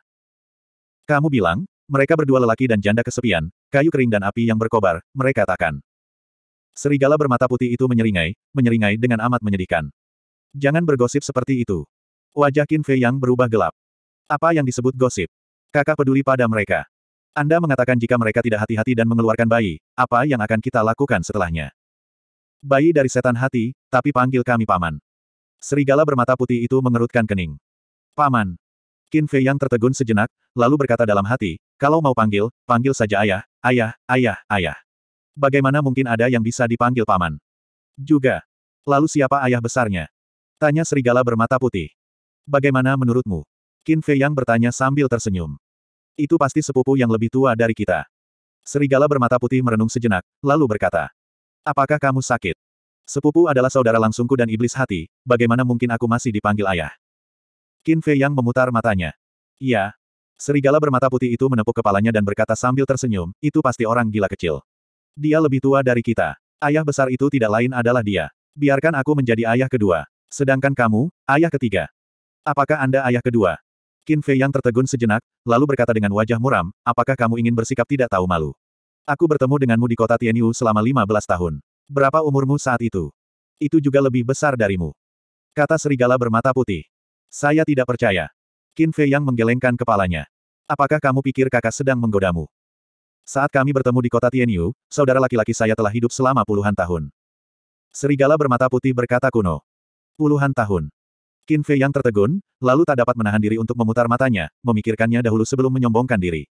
Kamu bilang, mereka berdua lelaki dan janda kesepian, kayu kering dan api yang berkobar, mereka takkan. Serigala bermata putih itu menyeringai, menyeringai dengan amat menyedihkan. Jangan bergosip seperti itu. Wajah Qin Fei yang berubah gelap. Apa yang disebut gosip? Kakak peduli pada mereka. Anda mengatakan jika mereka tidak hati-hati dan mengeluarkan bayi, apa yang akan kita lakukan setelahnya? Bayi dari setan hati, tapi panggil kami paman. Serigala bermata putih itu mengerutkan kening. Paman. Qin Fei yang tertegun sejenak, lalu berkata dalam hati, kalau mau panggil, panggil saja ayah, ayah, ayah, ayah. Bagaimana mungkin ada yang bisa dipanggil paman? Juga. Lalu siapa ayah besarnya? Tanya serigala bermata putih. Bagaimana menurutmu? Qin Fei Yang bertanya sambil tersenyum. Itu pasti sepupu yang lebih tua dari kita. Serigala bermata putih merenung sejenak, lalu berkata. Apakah kamu sakit? Sepupu adalah saudara langsungku dan iblis hati, bagaimana mungkin aku masih dipanggil ayah? Qin Fei Yang memutar matanya. Iya. Serigala bermata putih itu menepuk kepalanya dan berkata sambil tersenyum, itu pasti orang gila kecil. Dia lebih tua dari kita. Ayah besar itu tidak lain adalah dia. Biarkan aku menjadi ayah kedua. Sedangkan kamu, ayah ketiga. Apakah Anda ayah kedua? Qin Fei yang tertegun sejenak, lalu berkata dengan wajah muram, apakah kamu ingin bersikap tidak tahu malu? Aku bertemu denganmu di kota Tianyu selama 15 tahun. Berapa umurmu saat itu? Itu juga lebih besar darimu. Kata serigala bermata putih. Saya tidak percaya. Qin Fei yang menggelengkan kepalanya. Apakah kamu pikir kakak sedang menggodamu? Saat kami bertemu di kota Tianyu, saudara laki-laki saya telah hidup selama puluhan tahun. Serigala bermata putih berkata kuno. Puluhan tahun. Qin Fei yang tertegun, lalu tak dapat menahan diri untuk memutar matanya, memikirkannya dahulu sebelum menyombongkan diri.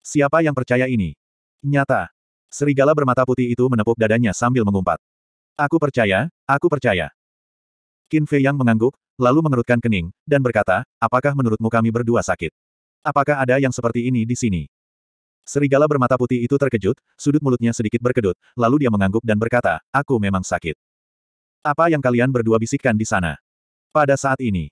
Siapa yang percaya ini? Nyata. Serigala bermata putih itu menepuk dadanya sambil mengumpat. Aku percaya, aku percaya. Qin Fei yang mengangguk, lalu mengerutkan kening, dan berkata, apakah menurutmu kami berdua sakit? Apakah ada yang seperti ini di sini? Serigala bermata putih itu terkejut, sudut mulutnya sedikit berkedut, lalu dia mengangguk dan berkata, aku memang sakit. Apa yang kalian berdua bisikkan di sana? Pada saat ini,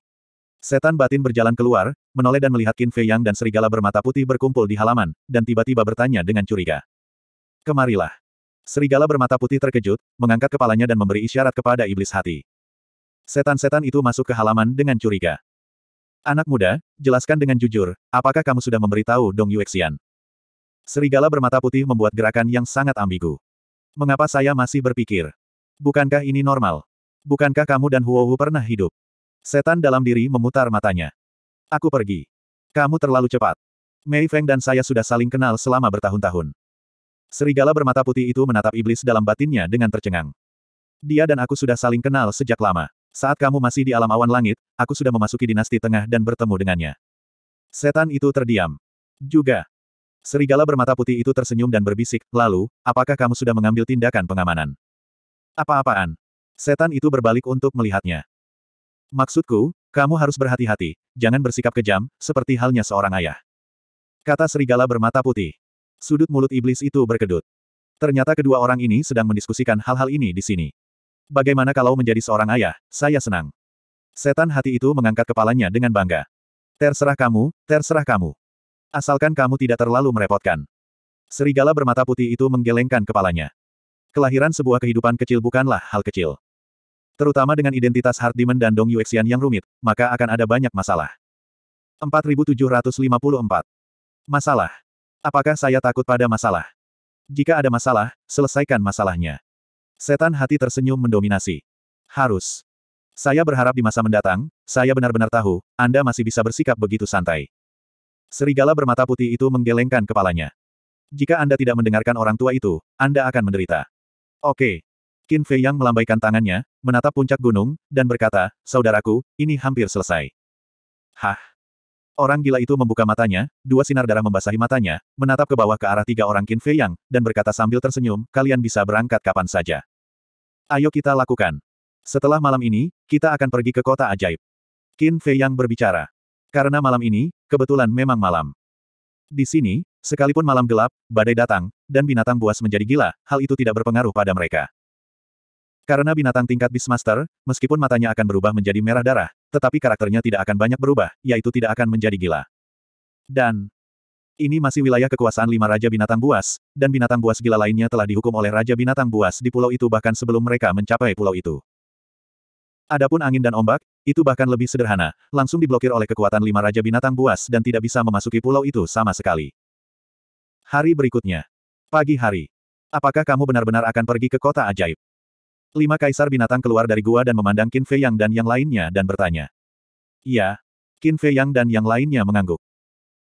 setan batin berjalan keluar, menoleh dan melihat Qin Fei Yang dan serigala bermata putih berkumpul di halaman, dan tiba-tiba bertanya dengan curiga. Kemarilah. Serigala bermata putih terkejut, mengangkat kepalanya dan memberi isyarat kepada iblis hati. Setan-setan itu masuk ke halaman dengan curiga. Anak muda, jelaskan dengan jujur, apakah kamu sudah memberitahu Dong Yuexian? Serigala bermata putih membuat gerakan yang sangat ambigu. Mengapa saya masih berpikir? Bukankah ini normal? Bukankah kamu dan Huohu pernah hidup? Setan dalam diri memutar matanya. Aku pergi. Kamu terlalu cepat. Mei Feng dan saya sudah saling kenal selama bertahun-tahun. Serigala bermata putih itu menatap iblis dalam batinnya dengan tercengang. Dia dan aku sudah saling kenal sejak lama. Saat kamu masih di alam awan langit, aku sudah memasuki dinasti tengah dan bertemu dengannya. Setan itu terdiam. Juga. Serigala bermata putih itu tersenyum dan berbisik, lalu, apakah kamu sudah mengambil tindakan pengamanan? Apa-apaan? Setan itu berbalik untuk melihatnya. Maksudku, kamu harus berhati-hati, jangan bersikap kejam, seperti halnya seorang ayah. Kata serigala bermata putih. Sudut mulut iblis itu berkedut. Ternyata kedua orang ini sedang mendiskusikan hal-hal ini di sini. Bagaimana kalau menjadi seorang ayah, saya senang. Setan hati itu mengangkat kepalanya dengan bangga. Terserah kamu, terserah kamu. Asalkan kamu tidak terlalu merepotkan. Serigala bermata putih itu menggelengkan kepalanya. Kelahiran sebuah kehidupan kecil bukanlah hal kecil. Terutama dengan identitas Hard Demon dan Dong Yuexian yang rumit, maka akan ada banyak masalah. 4754. Masalah. Apakah saya takut pada masalah? Jika ada masalah, selesaikan masalahnya. Setan hati tersenyum mendominasi. Harus. Saya berharap di masa mendatang, saya benar-benar tahu, Anda masih bisa bersikap begitu santai. Serigala bermata putih itu menggelengkan kepalanya. Jika Anda tidak mendengarkan orang tua itu, Anda akan menderita. Oke, Qin Fei Yang melambaikan tangannya, menatap puncak gunung, dan berkata, Saudaraku, ini hampir selesai. Hah? Orang gila itu membuka matanya, dua sinar darah membasahi matanya, menatap ke bawah ke arah tiga orang Qin Fei Yang, dan berkata sambil tersenyum, kalian bisa berangkat kapan saja. Ayo kita lakukan. Setelah malam ini, kita akan pergi ke kota ajaib. Qin Fei Yang berbicara. Karena malam ini, kebetulan memang malam. Di sini, sekalipun malam gelap, badai datang, dan binatang buas menjadi gila, hal itu tidak berpengaruh pada mereka. Karena binatang tingkat Beastmaster, meskipun matanya akan berubah menjadi merah darah, tetapi karakternya tidak akan banyak berubah, yaitu tidak akan menjadi gila. Dan ini masih wilayah kekuasaan lima Raja Binatang Buas, dan binatang buas gila lainnya telah dihukum oleh Raja Binatang Buas di pulau itu bahkan sebelum mereka mencapai pulau itu. Adapun angin dan ombak, itu bahkan lebih sederhana, langsung diblokir oleh kekuatan lima Raja Binatang Buas dan tidak bisa memasuki pulau itu sama sekali. Hari berikutnya. Pagi hari. Apakah kamu benar-benar akan pergi ke kota ajaib? Lima kaisar binatang keluar dari gua dan memandang Qin Fei Yang dan yang lainnya dan bertanya. Iya. Qin Fei Yang dan yang lainnya mengangguk.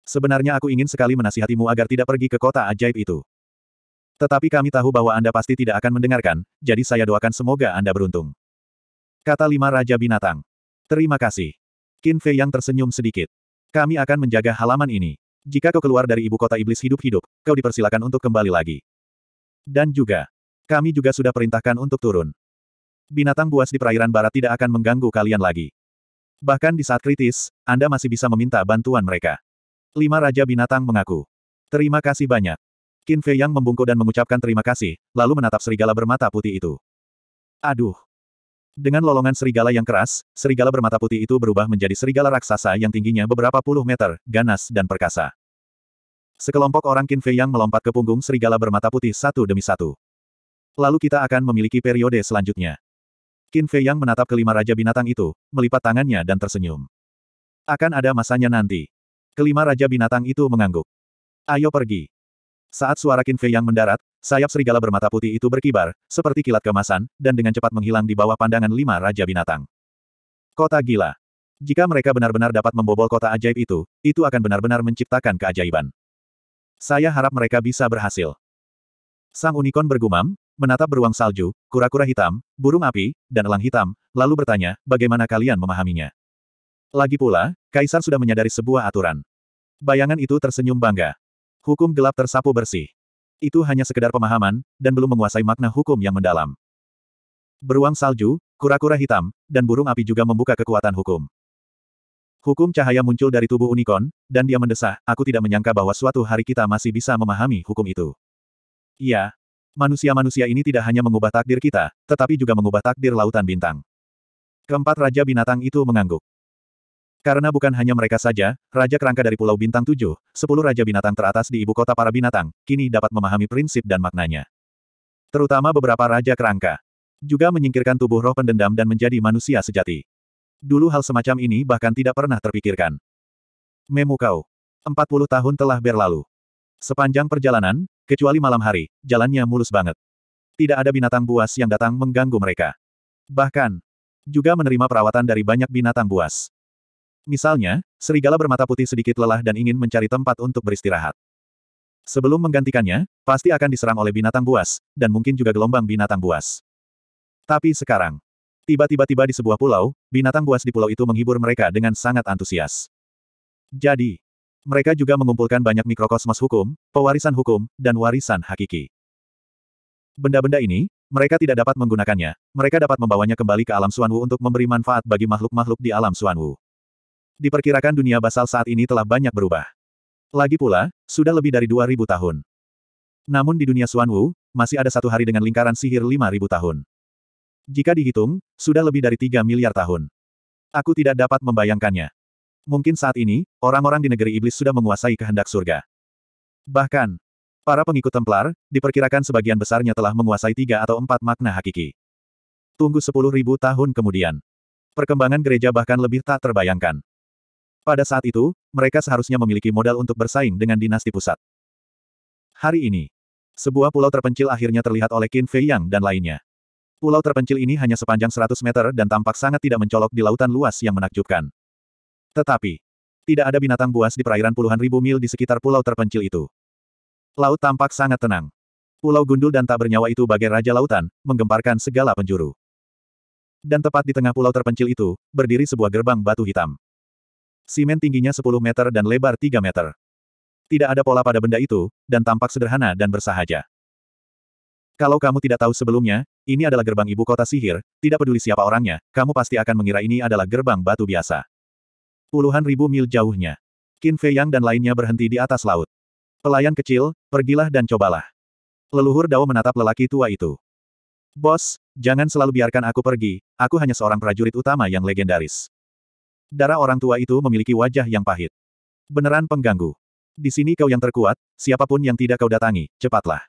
Sebenarnya aku ingin sekali menasihatimu agar tidak pergi ke kota ajaib itu. Tetapi kami tahu bahwa Anda pasti tidak akan mendengarkan, jadi saya doakan semoga Anda beruntung. Kata lima raja binatang. Terima kasih. Qin Fei Yang tersenyum sedikit. Kami akan menjaga halaman ini. Jika kau keluar dari ibu kota iblis hidup-hidup, kau dipersilakan untuk kembali lagi. Dan juga, kami juga sudah perintahkan untuk turun. Binatang buas di perairan barat tidak akan mengganggu kalian lagi. Bahkan di saat kritis, Anda masih bisa meminta bantuan mereka. Lima Raja Binatang mengaku. Terima kasih banyak. Qin Fei Yang membungkuk dan mengucapkan terima kasih, lalu menatap serigala bermata putih itu. Aduh. Dengan lolongan serigala yang keras, serigala bermata putih itu berubah menjadi serigala raksasa yang tingginya beberapa puluh meter, ganas dan perkasa. Sekelompok orang Qin Fei Yang melompat ke punggung serigala bermata putih satu demi satu. Lalu kita akan memiliki periode selanjutnya. Qin Fei Yang menatap kelima raja binatang itu, melipat tangannya dan tersenyum. Akan ada masanya nanti. Kelima raja binatang itu mengangguk. Ayo pergi. Saat suara Qin Fei Yang mendarat, sayap serigala bermata putih itu berkibar, seperti kilat kemasan, dan dengan cepat menghilang di bawah pandangan lima raja binatang. Kota gila. Jika mereka benar-benar dapat membobol kota ajaib itu, itu akan benar-benar menciptakan keajaiban. Saya harap mereka bisa berhasil. Sang Unicorn bergumam, menatap beruang salju, kura-kura hitam, burung api, dan elang hitam, lalu bertanya, bagaimana kalian memahaminya? Lagi pula, Kaisar sudah menyadari sebuah aturan. Bayangan itu tersenyum bangga. Hukum gelap tersapu bersih. Itu hanya sekedar pemahaman, dan belum menguasai makna hukum yang mendalam. Beruang salju, kura-kura hitam, dan burung api juga membuka kekuatan hukum. Hukum cahaya muncul dari tubuh unicorn, dan dia mendesah, aku tidak menyangka bahwa suatu hari kita masih bisa memahami hukum itu. Iya, Manusia-manusia ini tidak hanya mengubah takdir kita, tetapi juga mengubah takdir lautan bintang. Keempat Raja Binatang itu mengangguk. Karena bukan hanya mereka saja, Raja Kerangka dari Pulau Bintang tujuh, sepuluh Raja Binatang teratas di ibu kota para binatang, kini dapat memahami prinsip dan maknanya. Terutama beberapa Raja Kerangka. Juga menyingkirkan tubuh roh pendendam dan menjadi manusia sejati. Dulu hal semacam ini bahkan tidak pernah terpikirkan. Memukau. Empat puluh tahun telah berlalu. Sepanjang perjalanan, Kecuali malam hari, jalannya mulus banget. Tidak ada binatang buas yang datang mengganggu mereka. Bahkan, juga menerima perawatan dari banyak binatang buas. Misalnya, serigala bermata putih sedikit lelah dan ingin mencari tempat untuk beristirahat. Sebelum menggantikannya, pasti akan diserang oleh binatang buas, dan mungkin juga gelombang binatang buas. Tapi sekarang, tiba-tiba-tiba di sebuah pulau, binatang buas di pulau itu menghibur mereka dengan sangat antusias. Jadi, mereka juga mengumpulkan banyak mikrokosmos hukum, pewarisan hukum, dan warisan hakiki. Benda-benda ini, mereka tidak dapat menggunakannya, mereka dapat membawanya kembali ke alam Suanwu untuk memberi manfaat bagi makhluk-makhluk di alam Suanwu. Diperkirakan dunia basal saat ini telah banyak berubah. Lagi pula, sudah lebih dari 2000 tahun. Namun di dunia Suanwu, masih ada satu hari dengan lingkaran sihir 5000 tahun. Jika dihitung, sudah lebih dari 3 miliar tahun. Aku tidak dapat membayangkannya. Mungkin saat ini, orang-orang di negeri iblis sudah menguasai kehendak surga. Bahkan, para pengikut Templar, diperkirakan sebagian besarnya telah menguasai tiga atau empat makna hakiki. Tunggu sepuluh ribu tahun kemudian. Perkembangan gereja bahkan lebih tak terbayangkan. Pada saat itu, mereka seharusnya memiliki modal untuk bersaing dengan dinasti pusat. Hari ini, sebuah pulau terpencil akhirnya terlihat oleh Qin Fei Yang dan lainnya. Pulau terpencil ini hanya sepanjang 100 meter dan tampak sangat tidak mencolok di lautan luas yang menakjubkan. Tetapi, tidak ada binatang buas di perairan puluhan ribu mil di sekitar pulau terpencil itu. Laut tampak sangat tenang. Pulau gundul dan tak bernyawa itu bagai raja lautan, menggemparkan segala penjuru. Dan tepat di tengah pulau terpencil itu, berdiri sebuah gerbang batu hitam. Simen tingginya 10 meter dan lebar 3 meter. Tidak ada pola pada benda itu, dan tampak sederhana dan bersahaja. Kalau kamu tidak tahu sebelumnya, ini adalah gerbang ibu kota sihir, tidak peduli siapa orangnya, kamu pasti akan mengira ini adalah gerbang batu biasa puluhan ribu mil jauhnya. Qin Fei Yang dan lainnya berhenti di atas laut. Pelayan kecil, pergilah dan cobalah. Leluhur Dao menatap lelaki tua itu. Bos, jangan selalu biarkan aku pergi, aku hanya seorang prajurit utama yang legendaris. Darah orang tua itu memiliki wajah yang pahit. Beneran pengganggu. Di sini kau yang terkuat, siapapun yang tidak kau datangi, cepatlah.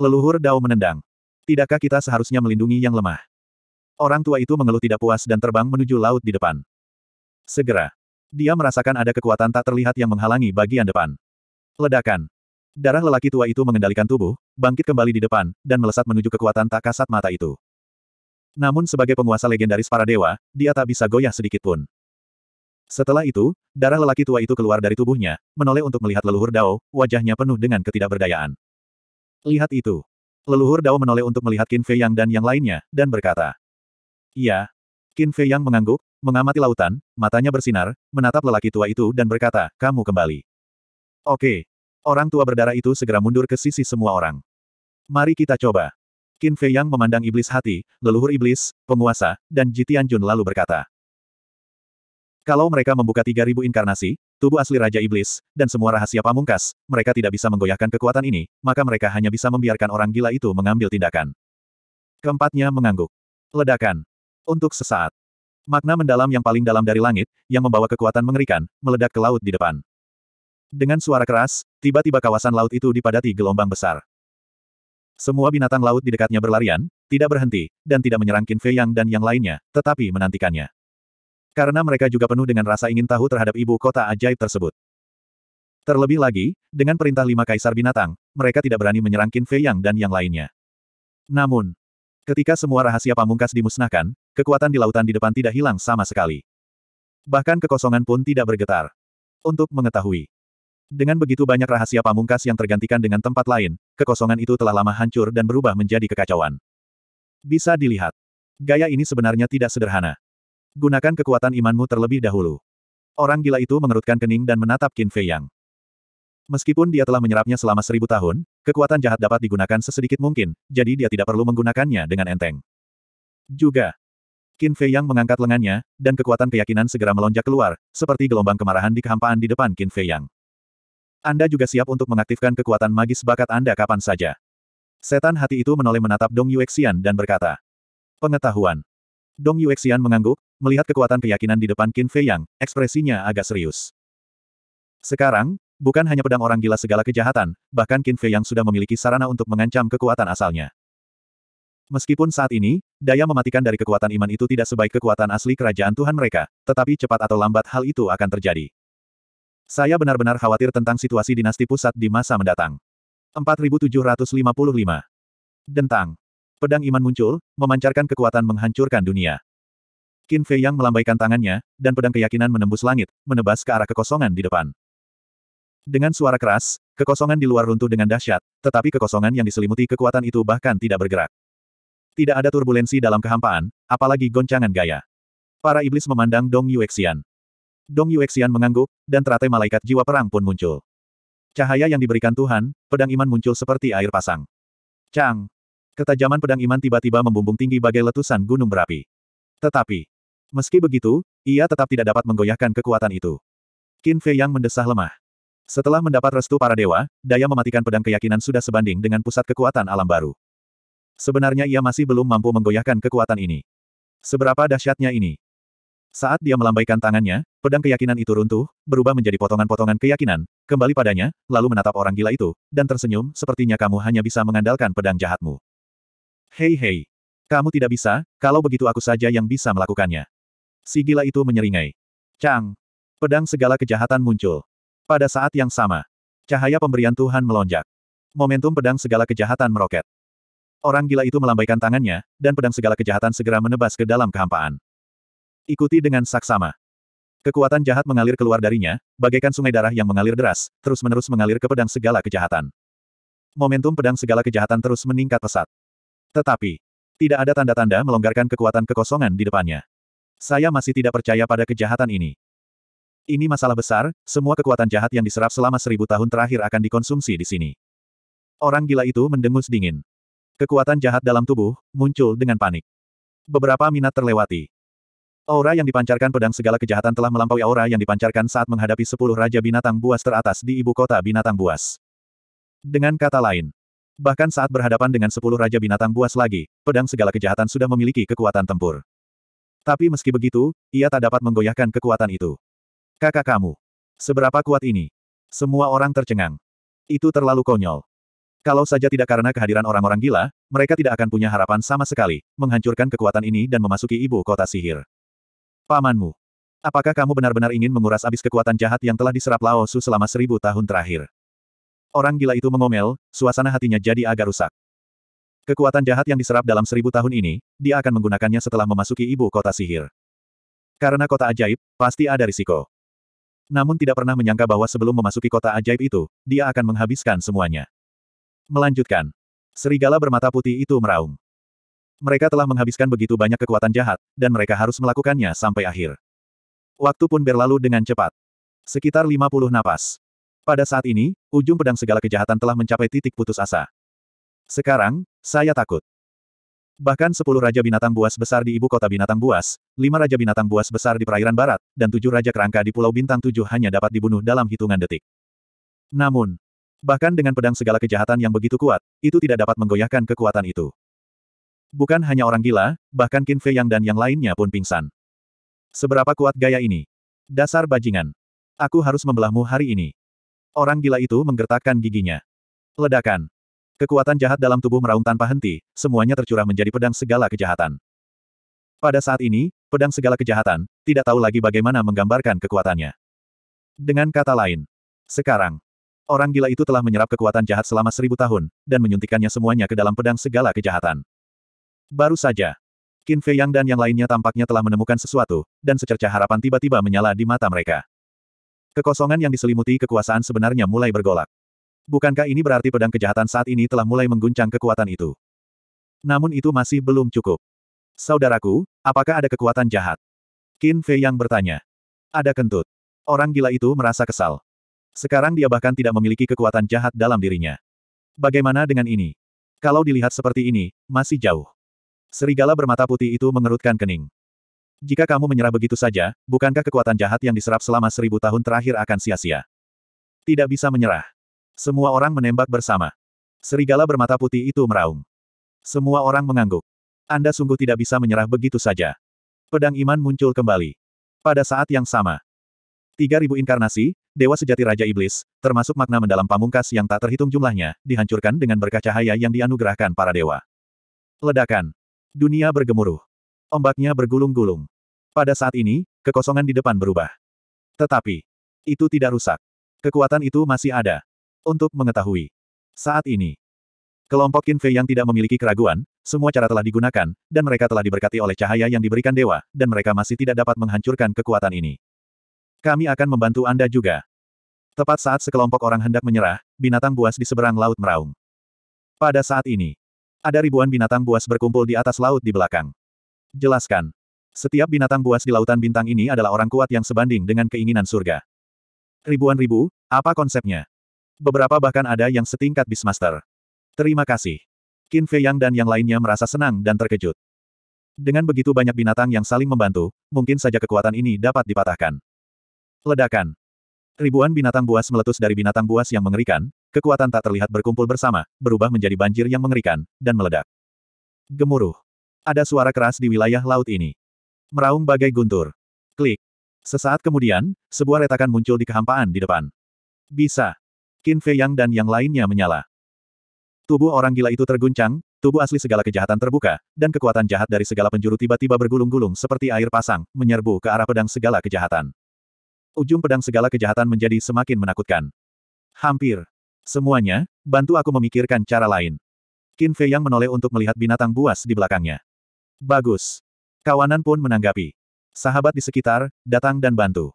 Leluhur Dao menendang. Tidakkah kita seharusnya melindungi yang lemah? Orang tua itu mengeluh tidak puas dan terbang menuju laut di depan. Segera. Dia merasakan ada kekuatan tak terlihat yang menghalangi bagian depan. Ledakan. Darah lelaki tua itu mengendalikan tubuh, bangkit kembali di depan, dan melesat menuju kekuatan tak kasat mata itu. Namun sebagai penguasa legendaris para dewa, dia tak bisa goyah sedikitpun. Setelah itu, darah lelaki tua itu keluar dari tubuhnya, menoleh untuk melihat leluhur Dao, wajahnya penuh dengan ketidakberdayaan. Lihat itu. Leluhur Dao menoleh untuk melihat Qin Fei Yang dan yang lainnya, dan berkata. Iya, Qin Fei Yang mengangguk, mengamati lautan, matanya bersinar, menatap lelaki tua itu dan berkata, kamu kembali. Oke. Orang tua berdarah itu segera mundur ke sisi semua orang. Mari kita coba. Qin Fei Yang memandang iblis hati, leluhur iblis, penguasa, dan Jitian Jun lalu berkata. Kalau mereka membuka 3000 inkarnasi, tubuh asli Raja Iblis, dan semua rahasia pamungkas, mereka tidak bisa menggoyahkan kekuatan ini, maka mereka hanya bisa membiarkan orang gila itu mengambil tindakan. Keempatnya mengangguk. Ledakan. Untuk sesaat. Makna mendalam yang paling dalam dari langit, yang membawa kekuatan mengerikan, meledak ke laut di depan. Dengan suara keras, tiba-tiba kawasan laut itu dipadati gelombang besar. Semua binatang laut di dekatnya berlarian, tidak berhenti, dan tidak menyerang Qin Fei Yang dan yang lainnya, tetapi menantikannya. Karena mereka juga penuh dengan rasa ingin tahu terhadap ibu kota ajaib tersebut. Terlebih lagi, dengan perintah lima kaisar binatang, mereka tidak berani menyerang Qin Fei Yang dan yang lainnya. Namun, ketika semua rahasia pamungkas dimusnahkan, kekuatan di lautan di depan tidak hilang sama sekali. Bahkan kekosongan pun tidak bergetar. Untuk mengetahui. Dengan begitu banyak rahasia pamungkas yang tergantikan dengan tempat lain, kekosongan itu telah lama hancur dan berubah menjadi kekacauan. Bisa dilihat. Gaya ini sebenarnya tidak sederhana. Gunakan kekuatan imanmu terlebih dahulu. Orang gila itu mengerutkan kening dan menatap Qin Fei Yang. Meskipun dia telah menyerapnya selama seribu tahun, kekuatan jahat dapat digunakan sesedikit mungkin, jadi dia tidak perlu menggunakannya dengan enteng. Juga, Qin Fei Yang mengangkat lengannya, dan kekuatan keyakinan segera melonjak keluar, seperti gelombang kemarahan di kehampaan di depan Qin Fei Yang. Anda juga siap untuk mengaktifkan kekuatan magis bakat Anda kapan saja. Setan hati itu menoleh menatap Dong Yuexian dan berkata, Pengetahuan. Dong Yuexian mengangguk, melihat kekuatan keyakinan di depan Qin Fei Yang, ekspresinya agak serius. Sekarang, bukan hanya pedang orang gila segala kejahatan, bahkan Qin Fei Yang sudah memiliki sarana untuk mengancam kekuatan asalnya. Meskipun saat ini, daya mematikan dari kekuatan iman itu tidak sebaik kekuatan asli kerajaan Tuhan mereka, tetapi cepat atau lambat hal itu akan terjadi. Saya benar-benar khawatir tentang situasi dinasti pusat di masa mendatang. 4755. Dentang. Pedang iman muncul, memancarkan kekuatan menghancurkan dunia. Qin Fei Yang melambaikan tangannya, dan pedang keyakinan menembus langit, menebas ke arah kekosongan di depan. Dengan suara keras, kekosongan di luar runtuh dengan dahsyat, tetapi kekosongan yang diselimuti kekuatan itu bahkan tidak bergerak. Tidak ada turbulensi dalam kehampaan, apalagi goncangan gaya. Para iblis memandang Dong Yuexian. Dong Yuexian mengangguk, dan teratai malaikat jiwa perang pun muncul. Cahaya yang diberikan Tuhan, pedang iman muncul seperti air pasang. Chang, Ketajaman pedang iman tiba-tiba membumbung tinggi bagai letusan gunung berapi. Tetapi, meski begitu, ia tetap tidak dapat menggoyahkan kekuatan itu. Qin Fei Yang mendesah lemah. Setelah mendapat restu para dewa, daya mematikan pedang keyakinan sudah sebanding dengan pusat kekuatan alam baru. Sebenarnya ia masih belum mampu menggoyahkan kekuatan ini. Seberapa dahsyatnya ini? Saat dia melambaikan tangannya, pedang keyakinan itu runtuh, berubah menjadi potongan-potongan keyakinan, kembali padanya, lalu menatap orang gila itu, dan tersenyum, sepertinya kamu hanya bisa mengandalkan pedang jahatmu. Hei hei! Kamu tidak bisa, kalau begitu aku saja yang bisa melakukannya. Si gila itu menyeringai. Chang, Pedang segala kejahatan muncul. Pada saat yang sama, cahaya pemberian Tuhan melonjak. Momentum pedang segala kejahatan meroket. Orang gila itu melambaikan tangannya, dan pedang segala kejahatan segera menebas ke dalam kehampaan. Ikuti dengan saksama. Kekuatan jahat mengalir keluar darinya, bagaikan sungai darah yang mengalir deras, terus-menerus mengalir ke pedang segala kejahatan. Momentum pedang segala kejahatan terus meningkat pesat. Tetapi, tidak ada tanda-tanda melonggarkan kekuatan kekosongan di depannya. Saya masih tidak percaya pada kejahatan ini. Ini masalah besar, semua kekuatan jahat yang diserap selama seribu tahun terakhir akan dikonsumsi di sini. Orang gila itu mendengus dingin. Kekuatan jahat dalam tubuh, muncul dengan panik. Beberapa minat terlewati. Aura yang dipancarkan pedang segala kejahatan telah melampaui aura yang dipancarkan saat menghadapi sepuluh Raja Binatang Buas teratas di ibu kota Binatang Buas. Dengan kata lain, bahkan saat berhadapan dengan sepuluh Raja Binatang Buas lagi, pedang segala kejahatan sudah memiliki kekuatan tempur. Tapi meski begitu, ia tak dapat menggoyahkan kekuatan itu. Kakak kamu. Seberapa kuat ini? Semua orang tercengang. Itu terlalu konyol. Kalau saja tidak karena kehadiran orang-orang gila, mereka tidak akan punya harapan sama sekali, menghancurkan kekuatan ini dan memasuki ibu kota sihir. Pamanmu, apakah kamu benar-benar ingin menguras abis kekuatan jahat yang telah diserap Lao Laosu selama seribu tahun terakhir? Orang gila itu mengomel, suasana hatinya jadi agak rusak. Kekuatan jahat yang diserap dalam seribu tahun ini, dia akan menggunakannya setelah memasuki ibu kota sihir. Karena kota ajaib, pasti ada risiko. Namun tidak pernah menyangka bahwa sebelum memasuki kota ajaib itu, dia akan menghabiskan semuanya melanjutkan. Serigala bermata putih itu meraung. Mereka telah menghabiskan begitu banyak kekuatan jahat, dan mereka harus melakukannya sampai akhir. Waktu pun berlalu dengan cepat. Sekitar 50 napas. Pada saat ini, ujung pedang segala kejahatan telah mencapai titik putus asa. Sekarang, saya takut. Bahkan sepuluh raja binatang buas besar di ibu kota binatang buas, lima raja binatang buas besar di perairan barat, dan tujuh raja kerangka di Pulau Bintang Tujuh hanya dapat dibunuh dalam hitungan detik. Namun, Bahkan dengan pedang segala kejahatan yang begitu kuat, itu tidak dapat menggoyahkan kekuatan itu. Bukan hanya orang gila, bahkan Qin Fei Yang dan yang lainnya pun pingsan. Seberapa kuat gaya ini? Dasar bajingan. Aku harus membelahmu hari ini. Orang gila itu menggertakkan giginya. Ledakan. Kekuatan jahat dalam tubuh meraung tanpa henti, semuanya tercurah menjadi pedang segala kejahatan. Pada saat ini, pedang segala kejahatan, tidak tahu lagi bagaimana menggambarkan kekuatannya. Dengan kata lain, sekarang, Orang gila itu telah menyerap kekuatan jahat selama seribu tahun, dan menyuntikannya semuanya ke dalam pedang segala kejahatan. Baru saja, Qin Fei Yang dan yang lainnya tampaknya telah menemukan sesuatu, dan secerca harapan tiba-tiba menyala di mata mereka. Kekosongan yang diselimuti kekuasaan sebenarnya mulai bergolak. Bukankah ini berarti pedang kejahatan saat ini telah mulai mengguncang kekuatan itu? Namun itu masih belum cukup. Saudaraku, apakah ada kekuatan jahat? Qin Fei Yang bertanya. Ada kentut. Orang gila itu merasa kesal. Sekarang dia bahkan tidak memiliki kekuatan jahat dalam dirinya. Bagaimana dengan ini? Kalau dilihat seperti ini, masih jauh. Serigala bermata putih itu mengerutkan kening. Jika kamu menyerah begitu saja, bukankah kekuatan jahat yang diserap selama seribu tahun terakhir akan sia-sia? Tidak bisa menyerah. Semua orang menembak bersama. Serigala bermata putih itu meraung. Semua orang mengangguk. Anda sungguh tidak bisa menyerah begitu saja. Pedang iman muncul kembali. Pada saat yang sama, 3000 inkarnasi, Dewa Sejati Raja Iblis, termasuk makna mendalam pamungkas yang tak terhitung jumlahnya, dihancurkan dengan berkah cahaya yang dianugerahkan para dewa. Ledakan. Dunia bergemuruh. Ombaknya bergulung-gulung. Pada saat ini, kekosongan di depan berubah. Tetapi, itu tidak rusak. Kekuatan itu masih ada. Untuk mengetahui. Saat ini, kelompok Kinfe yang tidak memiliki keraguan, semua cara telah digunakan, dan mereka telah diberkati oleh cahaya yang diberikan dewa, dan mereka masih tidak dapat menghancurkan kekuatan ini. Kami akan membantu Anda juga. Tepat saat sekelompok orang hendak menyerah, binatang buas di seberang laut meraung. Pada saat ini, ada ribuan binatang buas berkumpul di atas laut di belakang. Jelaskan. Setiap binatang buas di lautan bintang ini adalah orang kuat yang sebanding dengan keinginan surga. Ribuan ribu, apa konsepnya? Beberapa bahkan ada yang setingkat Bismaster. Terima kasih. Qin Fei Yang dan yang lainnya merasa senang dan terkejut. Dengan begitu banyak binatang yang saling membantu, mungkin saja kekuatan ini dapat dipatahkan. Ledakan. Ribuan binatang buas meletus dari binatang buas yang mengerikan, kekuatan tak terlihat berkumpul bersama, berubah menjadi banjir yang mengerikan, dan meledak. Gemuruh. Ada suara keras di wilayah laut ini. Meraung bagai guntur. Klik. Sesaat kemudian, sebuah retakan muncul di kehampaan di depan. Bisa. Qin Fei Yang dan yang lainnya menyala. Tubuh orang gila itu terguncang, tubuh asli segala kejahatan terbuka, dan kekuatan jahat dari segala penjuru tiba-tiba bergulung-gulung seperti air pasang, menyerbu ke arah pedang segala kejahatan. Ujung pedang segala kejahatan menjadi semakin menakutkan. Hampir. Semuanya, bantu aku memikirkan cara lain. Qin Fei yang menoleh untuk melihat binatang buas di belakangnya. Bagus. Kawanan pun menanggapi. Sahabat di sekitar, datang dan bantu.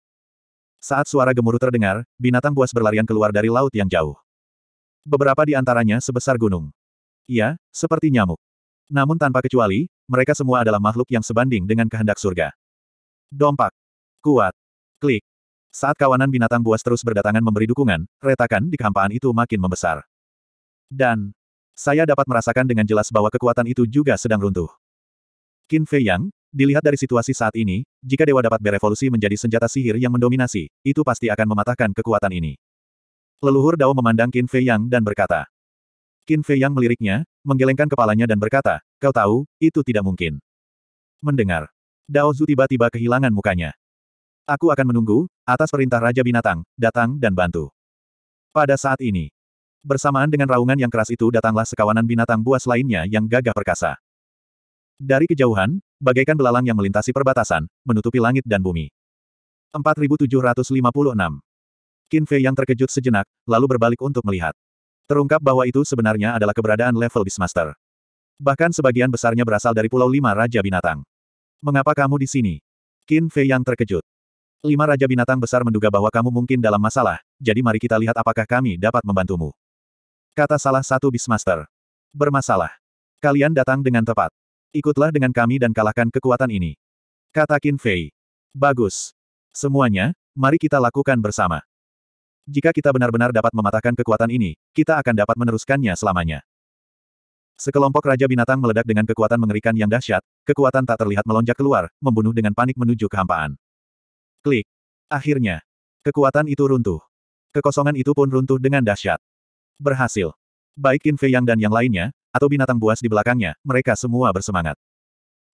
Saat suara gemuruh terdengar, binatang buas berlarian keluar dari laut yang jauh. Beberapa di antaranya sebesar gunung. Iya, seperti nyamuk. Namun tanpa kecuali, mereka semua adalah makhluk yang sebanding dengan kehendak surga. Dompak. Kuat. Klik. Saat kawanan binatang buas terus berdatangan memberi dukungan, retakan di kehampaan itu makin membesar. Dan, saya dapat merasakan dengan jelas bahwa kekuatan itu juga sedang runtuh. Qin Fei Yang, dilihat dari situasi saat ini, jika dewa dapat berevolusi menjadi senjata sihir yang mendominasi, itu pasti akan mematahkan kekuatan ini. Leluhur Dao memandang Qin Fei Yang dan berkata. Qin Fei Yang meliriknya, menggelengkan kepalanya dan berkata, kau tahu, itu tidak mungkin. Mendengar. Dao Zu tiba-tiba kehilangan mukanya. Aku akan menunggu, atas perintah Raja Binatang, datang dan bantu. Pada saat ini, bersamaan dengan raungan yang keras itu datanglah sekawanan binatang buas lainnya yang gagah perkasa. Dari kejauhan, bagaikan belalang yang melintasi perbatasan, menutupi langit dan bumi. 4756 Qin Fei yang terkejut sejenak, lalu berbalik untuk melihat. Terungkap bahwa itu sebenarnya adalah keberadaan level Beastmaster. Bahkan sebagian besarnya berasal dari Pulau Lima Raja Binatang. Mengapa kamu di sini? Qin yang terkejut. Lima Raja Binatang Besar menduga bahwa kamu mungkin dalam masalah, jadi mari kita lihat apakah kami dapat membantumu. Kata salah satu Bismaster. Bermasalah. Kalian datang dengan tepat. Ikutlah dengan kami dan kalahkan kekuatan ini. Kata Qin Fei. Bagus. Semuanya, mari kita lakukan bersama. Jika kita benar-benar dapat mematahkan kekuatan ini, kita akan dapat meneruskannya selamanya. Sekelompok Raja Binatang meledak dengan kekuatan mengerikan yang dahsyat, kekuatan tak terlihat melonjak keluar, membunuh dengan panik menuju kehampaan. Klik. Akhirnya. Kekuatan itu runtuh. Kekosongan itu pun runtuh dengan dahsyat. Berhasil. Baik Qin Fei Yang dan yang lainnya, atau binatang buas di belakangnya, mereka semua bersemangat.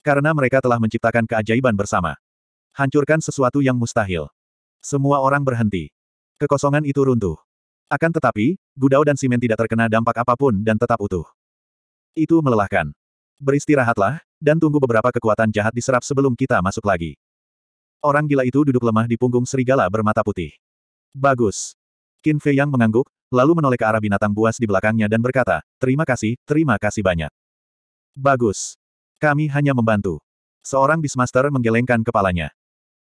Karena mereka telah menciptakan keajaiban bersama. Hancurkan sesuatu yang mustahil. Semua orang berhenti. Kekosongan itu runtuh. Akan tetapi, gudau dan simen tidak terkena dampak apapun dan tetap utuh. Itu melelahkan. Beristirahatlah, dan tunggu beberapa kekuatan jahat diserap sebelum kita masuk lagi. Orang gila itu duduk lemah di punggung serigala bermata putih. Bagus. Qin Fei Yang mengangguk, lalu menoleh ke arah binatang buas di belakangnya dan berkata, terima kasih, terima kasih banyak. Bagus. Kami hanya membantu. Seorang bismaster menggelengkan kepalanya.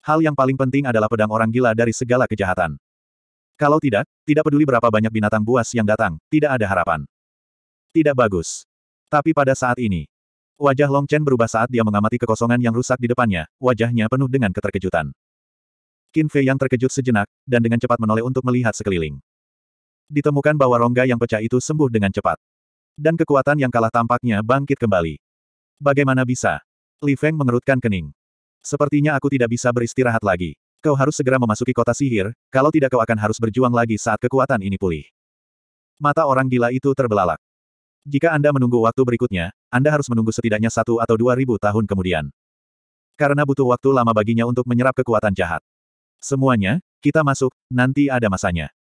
Hal yang paling penting adalah pedang orang gila dari segala kejahatan. Kalau tidak, tidak peduli berapa banyak binatang buas yang datang, tidak ada harapan. Tidak bagus. Tapi pada saat ini, Wajah Long Chen berubah saat dia mengamati kekosongan yang rusak di depannya, wajahnya penuh dengan keterkejutan. Qin Fei yang terkejut sejenak, dan dengan cepat menoleh untuk melihat sekeliling. Ditemukan bahwa rongga yang pecah itu sembuh dengan cepat. Dan kekuatan yang kalah tampaknya bangkit kembali. Bagaimana bisa? Li Feng mengerutkan kening. Sepertinya aku tidak bisa beristirahat lagi. Kau harus segera memasuki kota sihir, kalau tidak kau akan harus berjuang lagi saat kekuatan ini pulih. Mata orang gila itu terbelalak. Jika Anda menunggu waktu berikutnya, Anda harus menunggu setidaknya satu atau dua ribu tahun kemudian. Karena butuh waktu lama baginya untuk menyerap kekuatan jahat. Semuanya, kita masuk, nanti ada masanya.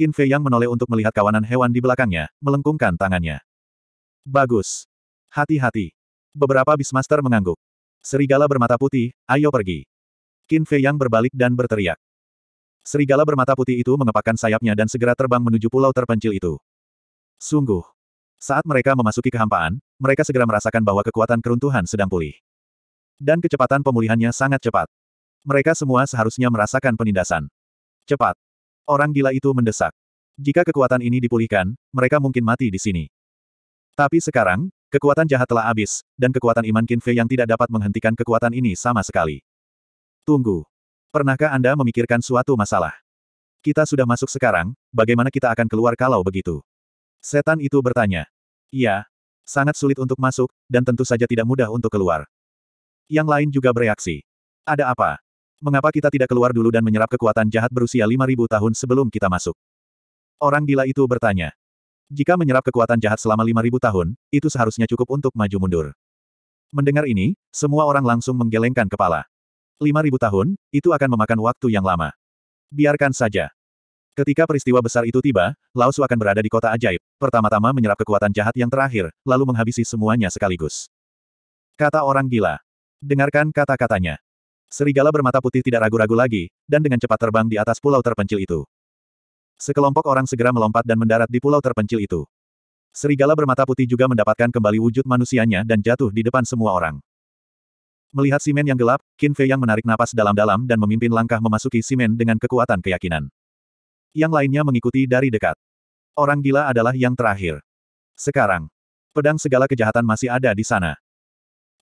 Qin Fei Yang menoleh untuk melihat kawanan hewan di belakangnya, melengkungkan tangannya. Bagus. Hati-hati. Beberapa Bismaster mengangguk. Serigala bermata putih, ayo pergi. Qin Fei Yang berbalik dan berteriak. Serigala bermata putih itu mengepakkan sayapnya dan segera terbang menuju pulau terpencil itu. Sungguh, saat mereka memasuki kehampaan, mereka segera merasakan bahwa kekuatan keruntuhan sedang pulih. Dan kecepatan pemulihannya sangat cepat. Mereka semua seharusnya merasakan penindasan. Cepat. Orang gila itu mendesak. Jika kekuatan ini dipulihkan, mereka mungkin mati di sini. Tapi sekarang, kekuatan jahat telah habis, dan kekuatan iman Kinfe yang tidak dapat menghentikan kekuatan ini sama sekali. Tunggu. Pernahkah Anda memikirkan suatu masalah? Kita sudah masuk sekarang, bagaimana kita akan keluar kalau begitu? Setan itu bertanya. Iya. Sangat sulit untuk masuk, dan tentu saja tidak mudah untuk keluar. Yang lain juga bereaksi. Ada apa? Mengapa kita tidak keluar dulu dan menyerap kekuatan jahat berusia 5000 tahun sebelum kita masuk? Orang gila itu bertanya. Jika menyerap kekuatan jahat selama 5000 tahun, itu seharusnya cukup untuk maju mundur. Mendengar ini, semua orang langsung menggelengkan kepala. 5000 tahun, itu akan memakan waktu yang lama. Biarkan saja. Ketika peristiwa besar itu tiba, Laosu akan berada di kota ajaib, pertama-tama menyerap kekuatan jahat yang terakhir, lalu menghabisi semuanya sekaligus. Kata orang gila. Dengarkan kata-katanya. Serigala bermata putih tidak ragu-ragu lagi, dan dengan cepat terbang di atas pulau terpencil itu. Sekelompok orang segera melompat dan mendarat di pulau terpencil itu. Serigala bermata putih juga mendapatkan kembali wujud manusianya dan jatuh di depan semua orang. Melihat simen yang gelap, Qin Fei yang menarik napas dalam-dalam dan memimpin langkah memasuki simen dengan kekuatan keyakinan. Yang lainnya mengikuti dari dekat. Orang gila adalah yang terakhir. Sekarang, pedang segala kejahatan masih ada di sana.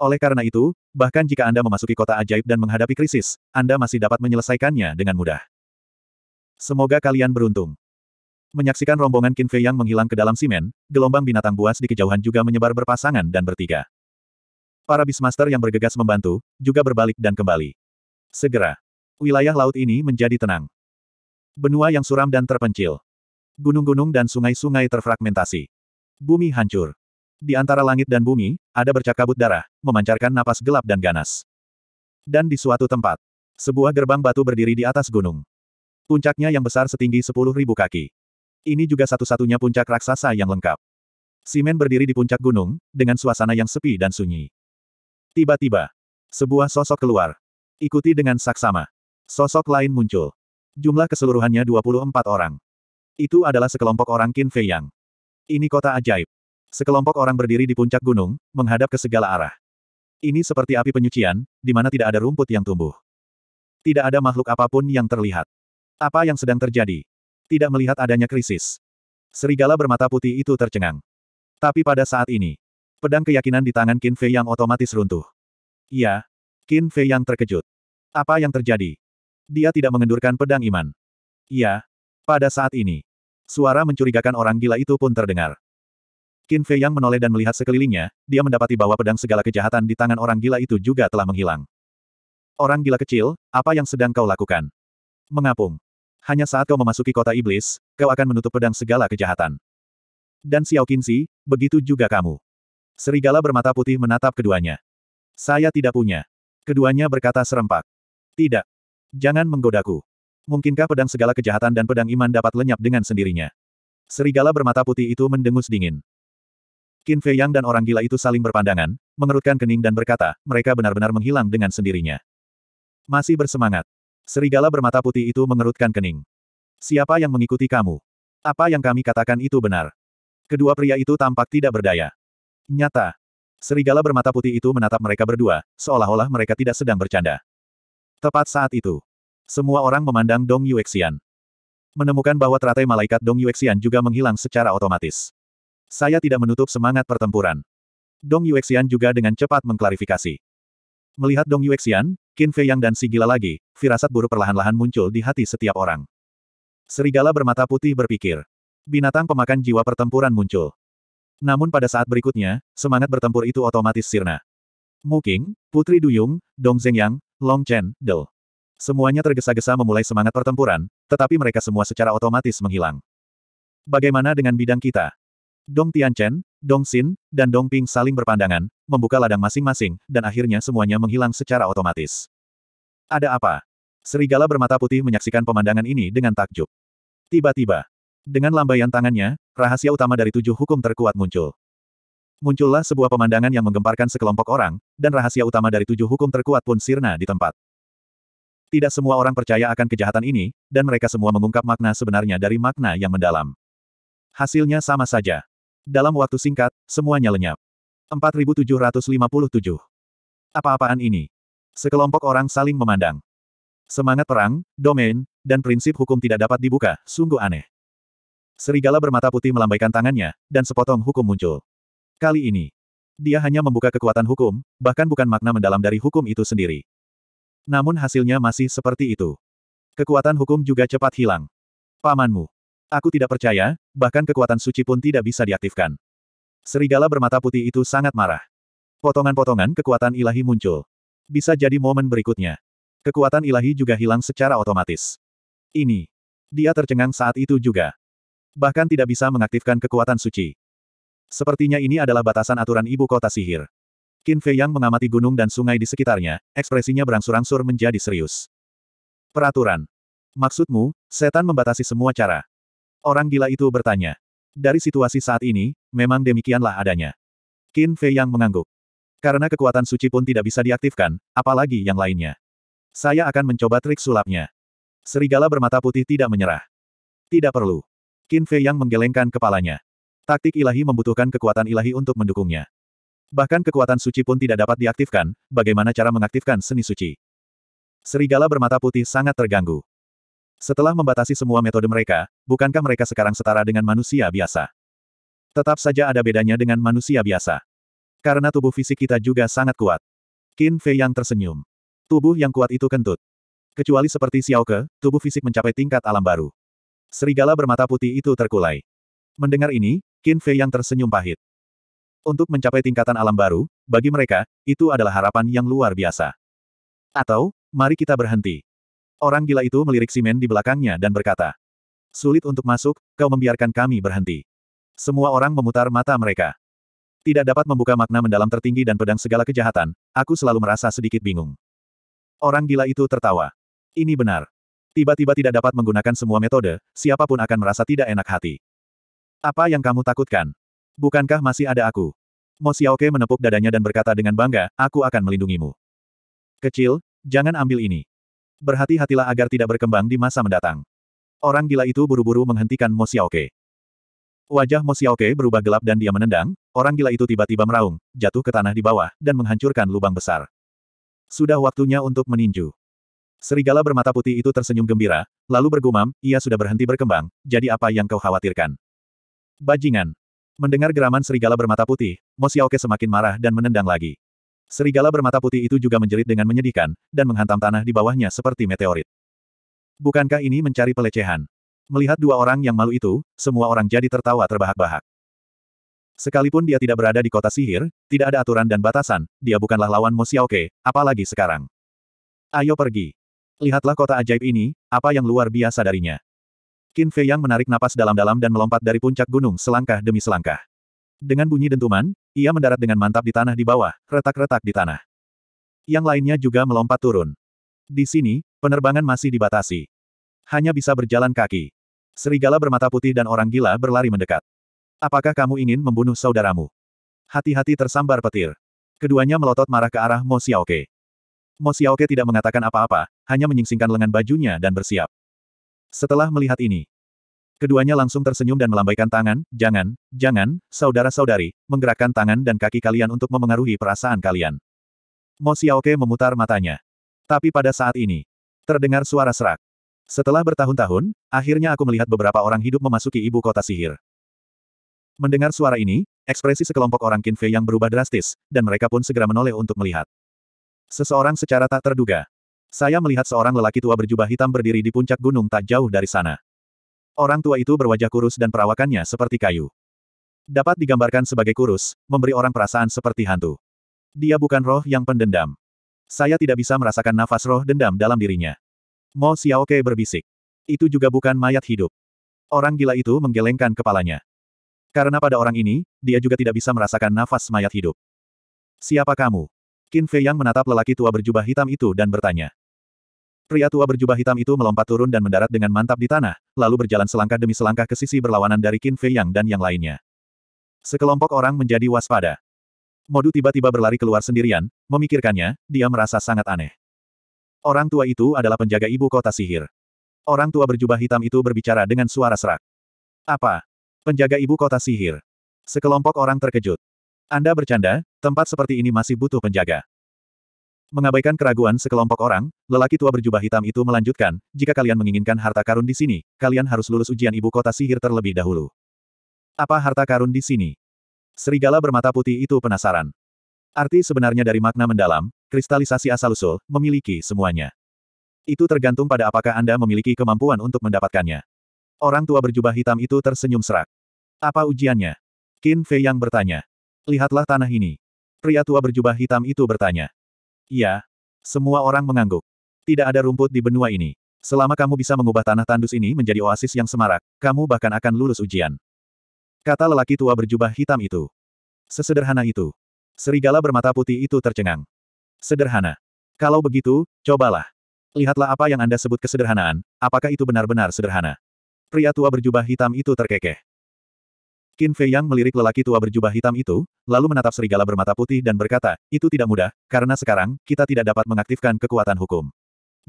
Oleh karena itu, bahkan jika Anda memasuki kota ajaib dan menghadapi krisis, Anda masih dapat menyelesaikannya dengan mudah. Semoga kalian beruntung. Menyaksikan rombongan Kinfei yang menghilang ke dalam simen, gelombang binatang buas di kejauhan juga menyebar berpasangan dan bertiga. Para bismaster yang bergegas membantu, juga berbalik dan kembali. Segera, wilayah laut ini menjadi tenang. Benua yang suram dan terpencil. Gunung-gunung dan sungai-sungai terfragmentasi. Bumi hancur. Di antara langit dan bumi, ada bercak kabut darah, memancarkan napas gelap dan ganas. Dan di suatu tempat, sebuah gerbang batu berdiri di atas gunung. Puncaknya yang besar setinggi 10.000 kaki. Ini juga satu-satunya puncak raksasa yang lengkap. Simen berdiri di puncak gunung, dengan suasana yang sepi dan sunyi. Tiba-tiba, sebuah sosok keluar. Ikuti dengan saksama. Sosok lain muncul. Jumlah keseluruhannya 24 orang. Itu adalah sekelompok orang Qin Fei Yang. Ini kota ajaib. Sekelompok orang berdiri di puncak gunung, menghadap ke segala arah. Ini seperti api penyucian, di mana tidak ada rumput yang tumbuh. Tidak ada makhluk apapun yang terlihat. Apa yang sedang terjadi? Tidak melihat adanya krisis. Serigala bermata putih itu tercengang. Tapi pada saat ini, pedang keyakinan di tangan Qin Fei yang otomatis runtuh. Iya, Qin Fei yang terkejut. Apa yang terjadi? Dia tidak mengendurkan pedang iman. Iya. Pada saat ini. Suara mencurigakan orang gila itu pun terdengar. Qin Fei yang menoleh dan melihat sekelilingnya, dia mendapati bahwa pedang segala kejahatan di tangan orang gila itu juga telah menghilang. Orang gila kecil, apa yang sedang kau lakukan? Mengapung. Hanya saat kau memasuki kota iblis, kau akan menutup pedang segala kejahatan. Dan Xiao Si, begitu juga kamu. Serigala bermata putih menatap keduanya. Saya tidak punya. Keduanya berkata serempak. Tidak. Jangan menggodaku. Mungkinkah pedang segala kejahatan dan pedang iman dapat lenyap dengan sendirinya? Serigala bermata putih itu mendengus dingin. Qin Fei Yang dan orang gila itu saling berpandangan, mengerutkan kening dan berkata, mereka benar-benar menghilang dengan sendirinya. Masih bersemangat. Serigala bermata putih itu mengerutkan kening. Siapa yang mengikuti kamu? Apa yang kami katakan itu benar. Kedua pria itu tampak tidak berdaya. Nyata. Serigala bermata putih itu menatap mereka berdua, seolah-olah mereka tidak sedang bercanda. Tepat saat itu, semua orang memandang Dong Yuexian. Menemukan bahwa teratai malaikat Dong Yuexian juga menghilang secara otomatis. Saya tidak menutup semangat pertempuran. Dong Yuexian juga dengan cepat mengklarifikasi. Melihat Dong Yuexian, Qin Fei Yang dan si gila lagi, firasat buruk perlahan-lahan muncul di hati setiap orang. Serigala bermata putih berpikir. Binatang pemakan jiwa pertempuran muncul. Namun pada saat berikutnya, semangat bertempur itu otomatis sirna. Mu Qing, Putri Duyung, Dong Zhengyang, Long Chen, Del. Semuanya tergesa-gesa memulai semangat pertempuran, tetapi mereka semua secara otomatis menghilang. Bagaimana dengan bidang kita? Dong Tianchen, Dong Xin, dan Dong Ping saling berpandangan, membuka ladang masing-masing, dan akhirnya semuanya menghilang secara otomatis. Ada apa? Serigala bermata putih menyaksikan pemandangan ini dengan takjub. Tiba-tiba, dengan lambaian tangannya, rahasia utama dari tujuh hukum terkuat muncul. Muncullah sebuah pemandangan yang menggemparkan sekelompok orang, dan rahasia utama dari tujuh hukum terkuat pun sirna di tempat. Tidak semua orang percaya akan kejahatan ini, dan mereka semua mengungkap makna sebenarnya dari makna yang mendalam. Hasilnya sama saja. Dalam waktu singkat, semuanya lenyap. 4757. Apa-apaan ini? Sekelompok orang saling memandang. Semangat perang, domain, dan prinsip hukum tidak dapat dibuka, sungguh aneh. Serigala bermata putih melambaikan tangannya, dan sepotong hukum muncul. Kali ini, dia hanya membuka kekuatan hukum, bahkan bukan makna mendalam dari hukum itu sendiri. Namun hasilnya masih seperti itu. Kekuatan hukum juga cepat hilang. Pamanmu. Aku tidak percaya, bahkan kekuatan suci pun tidak bisa diaktifkan. Serigala bermata putih itu sangat marah. Potongan-potongan kekuatan ilahi muncul. Bisa jadi momen berikutnya. Kekuatan ilahi juga hilang secara otomatis. Ini. Dia tercengang saat itu juga. Bahkan tidak bisa mengaktifkan kekuatan suci. Sepertinya ini adalah batasan aturan ibu kota sihir. Qin Fei Yang mengamati gunung dan sungai di sekitarnya, ekspresinya berangsur-angsur menjadi serius. Peraturan. Maksudmu, setan membatasi semua cara. Orang gila itu bertanya. Dari situasi saat ini, memang demikianlah adanya. Qin Fei Yang mengangguk. Karena kekuatan suci pun tidak bisa diaktifkan, apalagi yang lainnya. Saya akan mencoba trik sulapnya. Serigala bermata putih tidak menyerah. Tidak perlu. Qin Fei Yang menggelengkan kepalanya. Taktik ilahi membutuhkan kekuatan ilahi untuk mendukungnya. Bahkan kekuatan suci pun tidak dapat diaktifkan, bagaimana cara mengaktifkan seni suci. Serigala bermata putih sangat terganggu. Setelah membatasi semua metode mereka, bukankah mereka sekarang setara dengan manusia biasa? Tetap saja ada bedanya dengan manusia biasa. Karena tubuh fisik kita juga sangat kuat. Qin Fei yang tersenyum. Tubuh yang kuat itu kentut. Kecuali seperti Xiao Ke, tubuh fisik mencapai tingkat alam baru. Serigala bermata putih itu terkulai. Mendengar ini, Qin Fei yang tersenyum pahit. Untuk mencapai tingkatan alam baru, bagi mereka, itu adalah harapan yang luar biasa. Atau, mari kita berhenti. Orang gila itu melirik Simen di belakangnya dan berkata, Sulit untuk masuk, kau membiarkan kami berhenti. Semua orang memutar mata mereka. Tidak dapat membuka makna mendalam tertinggi dan pedang segala kejahatan, aku selalu merasa sedikit bingung. Orang gila itu tertawa. Ini benar. Tiba-tiba tidak dapat menggunakan semua metode, siapapun akan merasa tidak enak hati. Apa yang kamu takutkan? Bukankah masih ada aku? Mo Xiaoke menepuk dadanya dan berkata dengan bangga, aku akan melindungimu. Kecil, jangan ambil ini. Berhati-hatilah agar tidak berkembang di masa mendatang. Orang gila itu buru-buru menghentikan Mo Xiaoke. Wajah Mo Xiaoke berubah gelap dan dia menendang, orang gila itu tiba-tiba meraung, jatuh ke tanah di bawah, dan menghancurkan lubang besar. Sudah waktunya untuk meninju. Serigala bermata putih itu tersenyum gembira, lalu bergumam, ia sudah berhenti berkembang, jadi apa yang kau khawatirkan? Bajingan. Mendengar geraman serigala bermata putih, Mo Xiaoke semakin marah dan menendang lagi. Serigala bermata putih itu juga menjerit dengan menyedihkan, dan menghantam tanah di bawahnya seperti meteorit. Bukankah ini mencari pelecehan? Melihat dua orang yang malu itu, semua orang jadi tertawa terbahak-bahak. Sekalipun dia tidak berada di kota sihir, tidak ada aturan dan batasan, dia bukanlah lawan Mo Xiaoke, apalagi sekarang. Ayo pergi. Lihatlah kota ajaib ini, apa yang luar biasa darinya. Qin Fei Yang menarik napas dalam-dalam dan melompat dari puncak gunung selangkah demi selangkah. Dengan bunyi dentuman, ia mendarat dengan mantap di tanah di bawah, retak-retak di tanah. Yang lainnya juga melompat turun. Di sini, penerbangan masih dibatasi. Hanya bisa berjalan kaki. Serigala bermata putih dan orang gila berlari mendekat. Apakah kamu ingin membunuh saudaramu? Hati-hati tersambar petir. Keduanya melotot marah ke arah Mo Xiaoke. Mo Xiaoke tidak mengatakan apa-apa, hanya menyingsingkan lengan bajunya dan bersiap. Setelah melihat ini, keduanya langsung tersenyum dan melambaikan tangan, jangan, jangan, saudara-saudari, menggerakkan tangan dan kaki kalian untuk memengaruhi perasaan kalian. Mo Xiaoke memutar matanya. Tapi pada saat ini, terdengar suara serak. Setelah bertahun-tahun, akhirnya aku melihat beberapa orang hidup memasuki ibu kota sihir. Mendengar suara ini, ekspresi sekelompok orang Qin yang berubah drastis, dan mereka pun segera menoleh untuk melihat. Seseorang secara tak terduga, saya melihat seorang lelaki tua berjubah hitam berdiri di puncak gunung tak jauh dari sana. Orang tua itu berwajah kurus dan perawakannya seperti kayu. Dapat digambarkan sebagai kurus, memberi orang perasaan seperti hantu. Dia bukan roh yang pendendam. Saya tidak bisa merasakan nafas roh dendam dalam dirinya. Mo Xiaoke berbisik. Itu juga bukan mayat hidup. Orang gila itu menggelengkan kepalanya. Karena pada orang ini, dia juga tidak bisa merasakan nafas mayat hidup. Siapa kamu? Qin Fei yang menatap lelaki tua berjubah hitam itu dan bertanya. Pria tua berjubah hitam itu melompat turun dan mendarat dengan mantap di tanah, lalu berjalan selangkah demi selangkah ke sisi berlawanan dari Qin Fei Yang dan yang lainnya. Sekelompok orang menjadi waspada. Modu tiba-tiba berlari keluar sendirian, memikirkannya, dia merasa sangat aneh. Orang tua itu adalah penjaga ibu kota sihir. Orang tua berjubah hitam itu berbicara dengan suara serak. Apa? Penjaga ibu kota sihir. Sekelompok orang terkejut. Anda bercanda, tempat seperti ini masih butuh penjaga. Mengabaikan keraguan sekelompok orang, lelaki tua berjubah hitam itu melanjutkan, jika kalian menginginkan harta karun di sini, kalian harus lulus ujian ibu kota sihir terlebih dahulu. Apa harta karun di sini? Serigala bermata putih itu penasaran. Arti sebenarnya dari makna mendalam, kristalisasi asal-usul, memiliki semuanya. Itu tergantung pada apakah Anda memiliki kemampuan untuk mendapatkannya. Orang tua berjubah hitam itu tersenyum serak. Apa ujiannya? Qin Fei yang bertanya. Lihatlah tanah ini. Pria tua berjubah hitam itu bertanya. Iya. Semua orang mengangguk. Tidak ada rumput di benua ini. Selama kamu bisa mengubah tanah tandus ini menjadi oasis yang semarak, kamu bahkan akan lulus ujian. Kata lelaki tua berjubah hitam itu. Sesederhana itu. Serigala bermata putih itu tercengang. Sederhana. Kalau begitu, cobalah. Lihatlah apa yang Anda sebut kesederhanaan, apakah itu benar-benar sederhana. Pria tua berjubah hitam itu terkekeh. Qin Fei Yang melirik lelaki tua berjubah hitam itu, lalu menatap serigala bermata putih dan berkata, itu tidak mudah, karena sekarang, kita tidak dapat mengaktifkan kekuatan hukum.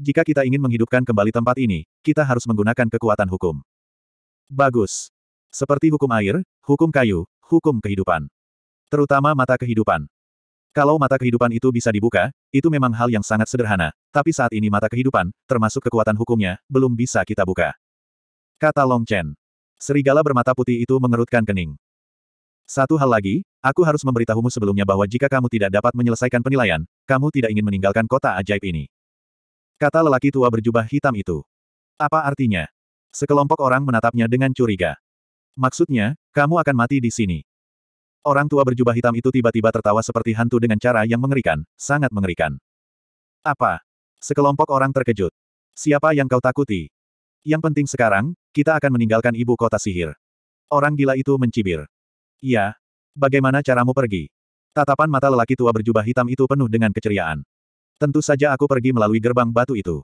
Jika kita ingin menghidupkan kembali tempat ini, kita harus menggunakan kekuatan hukum. Bagus. Seperti hukum air, hukum kayu, hukum kehidupan. Terutama mata kehidupan. Kalau mata kehidupan itu bisa dibuka, itu memang hal yang sangat sederhana, tapi saat ini mata kehidupan, termasuk kekuatan hukumnya, belum bisa kita buka. Kata Long Chen. Serigala bermata putih itu mengerutkan kening. Satu hal lagi, aku harus memberitahumu sebelumnya bahwa jika kamu tidak dapat menyelesaikan penilaian, kamu tidak ingin meninggalkan kota ajaib ini. Kata lelaki tua berjubah hitam itu. Apa artinya? Sekelompok orang menatapnya dengan curiga. Maksudnya, kamu akan mati di sini. Orang tua berjubah hitam itu tiba-tiba tertawa seperti hantu dengan cara yang mengerikan, sangat mengerikan. Apa? Sekelompok orang terkejut. Siapa yang kau takuti? Yang penting sekarang, kita akan meninggalkan ibu kota sihir. Orang gila itu mencibir. Iya. Bagaimana caramu pergi? Tatapan mata lelaki tua berjubah hitam itu penuh dengan keceriaan. Tentu saja aku pergi melalui gerbang batu itu.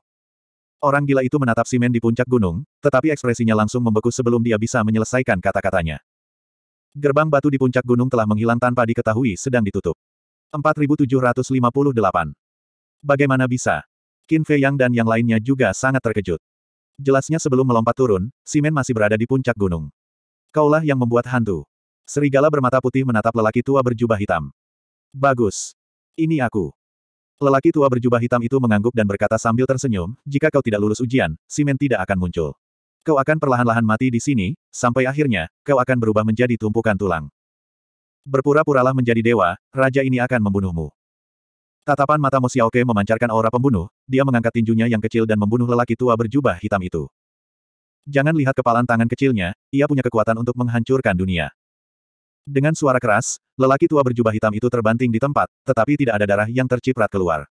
Orang gila itu menatap simen di puncak gunung, tetapi ekspresinya langsung membeku sebelum dia bisa menyelesaikan kata-katanya. Gerbang batu di puncak gunung telah menghilang tanpa diketahui sedang ditutup. 4758. Bagaimana bisa? Qin Fei Yang dan yang lainnya juga sangat terkejut. Jelasnya sebelum melompat turun, Simen masih berada di puncak gunung. Kaulah yang membuat hantu. Serigala bermata putih menatap lelaki tua berjubah hitam. Bagus. Ini aku. Lelaki tua berjubah hitam itu mengangguk dan berkata sambil tersenyum, jika kau tidak lulus ujian, Simen tidak akan muncul. Kau akan perlahan-lahan mati di sini, sampai akhirnya, kau akan berubah menjadi tumpukan tulang. Berpura-puralah menjadi dewa, raja ini akan membunuhmu. Tatapan mata Mo Xiaoke memancarkan aura pembunuh, dia mengangkat tinjunya yang kecil dan membunuh lelaki tua berjubah hitam itu. Jangan lihat kepalan tangan kecilnya, ia punya kekuatan untuk menghancurkan dunia. Dengan suara keras, lelaki tua berjubah hitam itu terbanting di tempat, tetapi tidak ada darah yang terciprat keluar.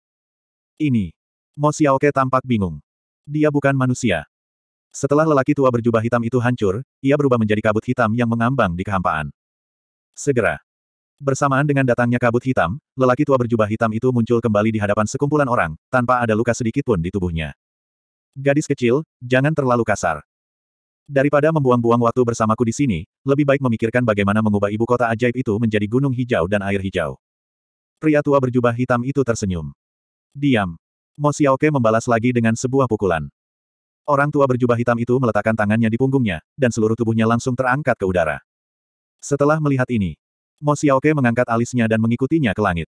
Ini. Mo Xiaoke tampak bingung. Dia bukan manusia. Setelah lelaki tua berjubah hitam itu hancur, ia berubah menjadi kabut hitam yang mengambang di kehampaan. Segera, Bersamaan dengan datangnya kabut hitam, lelaki tua berjubah hitam itu muncul kembali di hadapan sekumpulan orang, tanpa ada luka sedikit pun di tubuhnya. Gadis kecil, jangan terlalu kasar. Daripada membuang-buang waktu bersamaku di sini, lebih baik memikirkan bagaimana mengubah ibu kota ajaib itu menjadi gunung hijau dan air hijau. Pria tua berjubah hitam itu tersenyum. Diam. Mo Xiaoke membalas lagi dengan sebuah pukulan. Orang tua berjubah hitam itu meletakkan tangannya di punggungnya, dan seluruh tubuhnya langsung terangkat ke udara. Setelah melihat ini, Mo Xiaoke mengangkat alisnya dan mengikutinya ke langit.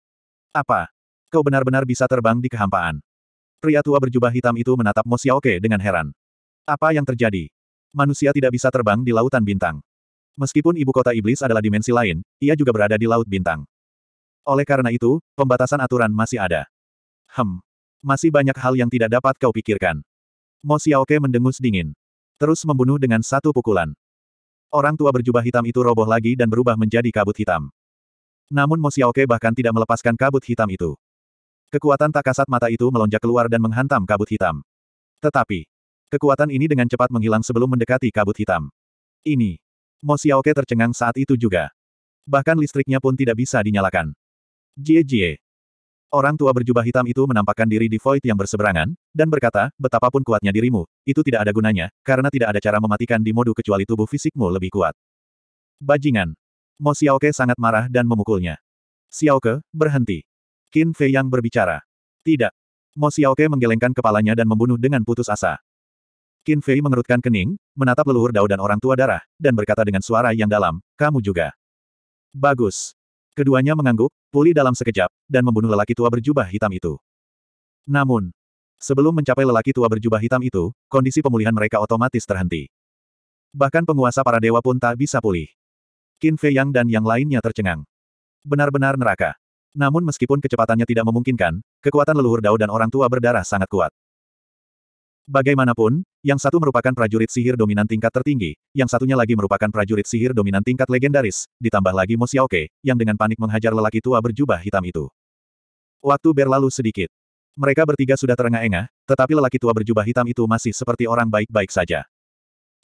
Apa? Kau benar-benar bisa terbang di kehampaan. Pria tua berjubah hitam itu menatap Mo Xiaoke dengan heran. Apa yang terjadi? Manusia tidak bisa terbang di lautan bintang. Meskipun ibu kota iblis adalah dimensi lain, ia juga berada di laut bintang. Oleh karena itu, pembatasan aturan masih ada. Hem. Masih banyak hal yang tidak dapat kau pikirkan. Mo Xiaoke mendengus dingin. Terus membunuh dengan satu pukulan. Orang tua berjubah hitam itu roboh lagi dan berubah menjadi kabut hitam. Namun Mo Xiaoke bahkan tidak melepaskan kabut hitam itu. Kekuatan tak kasat mata itu melonjak keluar dan menghantam kabut hitam. Tetapi, kekuatan ini dengan cepat menghilang sebelum mendekati kabut hitam. Ini. Mo Xiaoke tercengang saat itu juga. Bahkan listriknya pun tidak bisa dinyalakan. Jie Jie. Orang tua berjubah hitam itu menampakkan diri di void yang berseberangan, dan berkata, betapapun kuatnya dirimu, itu tidak ada gunanya, karena tidak ada cara mematikan di modu kecuali tubuh fisikmu lebih kuat. Bajingan. Mo Xiaoke sangat marah dan memukulnya. Xiaoke, berhenti. Qin Fei yang berbicara. Tidak. Mo Xiaoke menggelengkan kepalanya dan membunuh dengan putus asa. Qin Fei mengerutkan kening, menatap leluhur Dao dan orang tua darah, dan berkata dengan suara yang dalam, kamu juga. Bagus. Keduanya mengangguk, pulih dalam sekejap, dan membunuh lelaki tua berjubah hitam itu. Namun, sebelum mencapai lelaki tua berjubah hitam itu, kondisi pemulihan mereka otomatis terhenti. Bahkan penguasa para dewa pun tak bisa pulih. Qin Fei Yang dan yang lainnya tercengang. Benar-benar neraka. Namun meskipun kecepatannya tidak memungkinkan, kekuatan leluhur Dao dan orang tua berdarah sangat kuat. Bagaimanapun, yang satu merupakan prajurit sihir dominan tingkat tertinggi, yang satunya lagi merupakan prajurit sihir dominan tingkat legendaris, ditambah lagi Mo Xiaoke, yang dengan panik menghajar lelaki tua berjubah hitam itu. Waktu berlalu sedikit. Mereka bertiga sudah terengah-engah, tetapi lelaki tua berjubah hitam itu masih seperti orang baik-baik saja.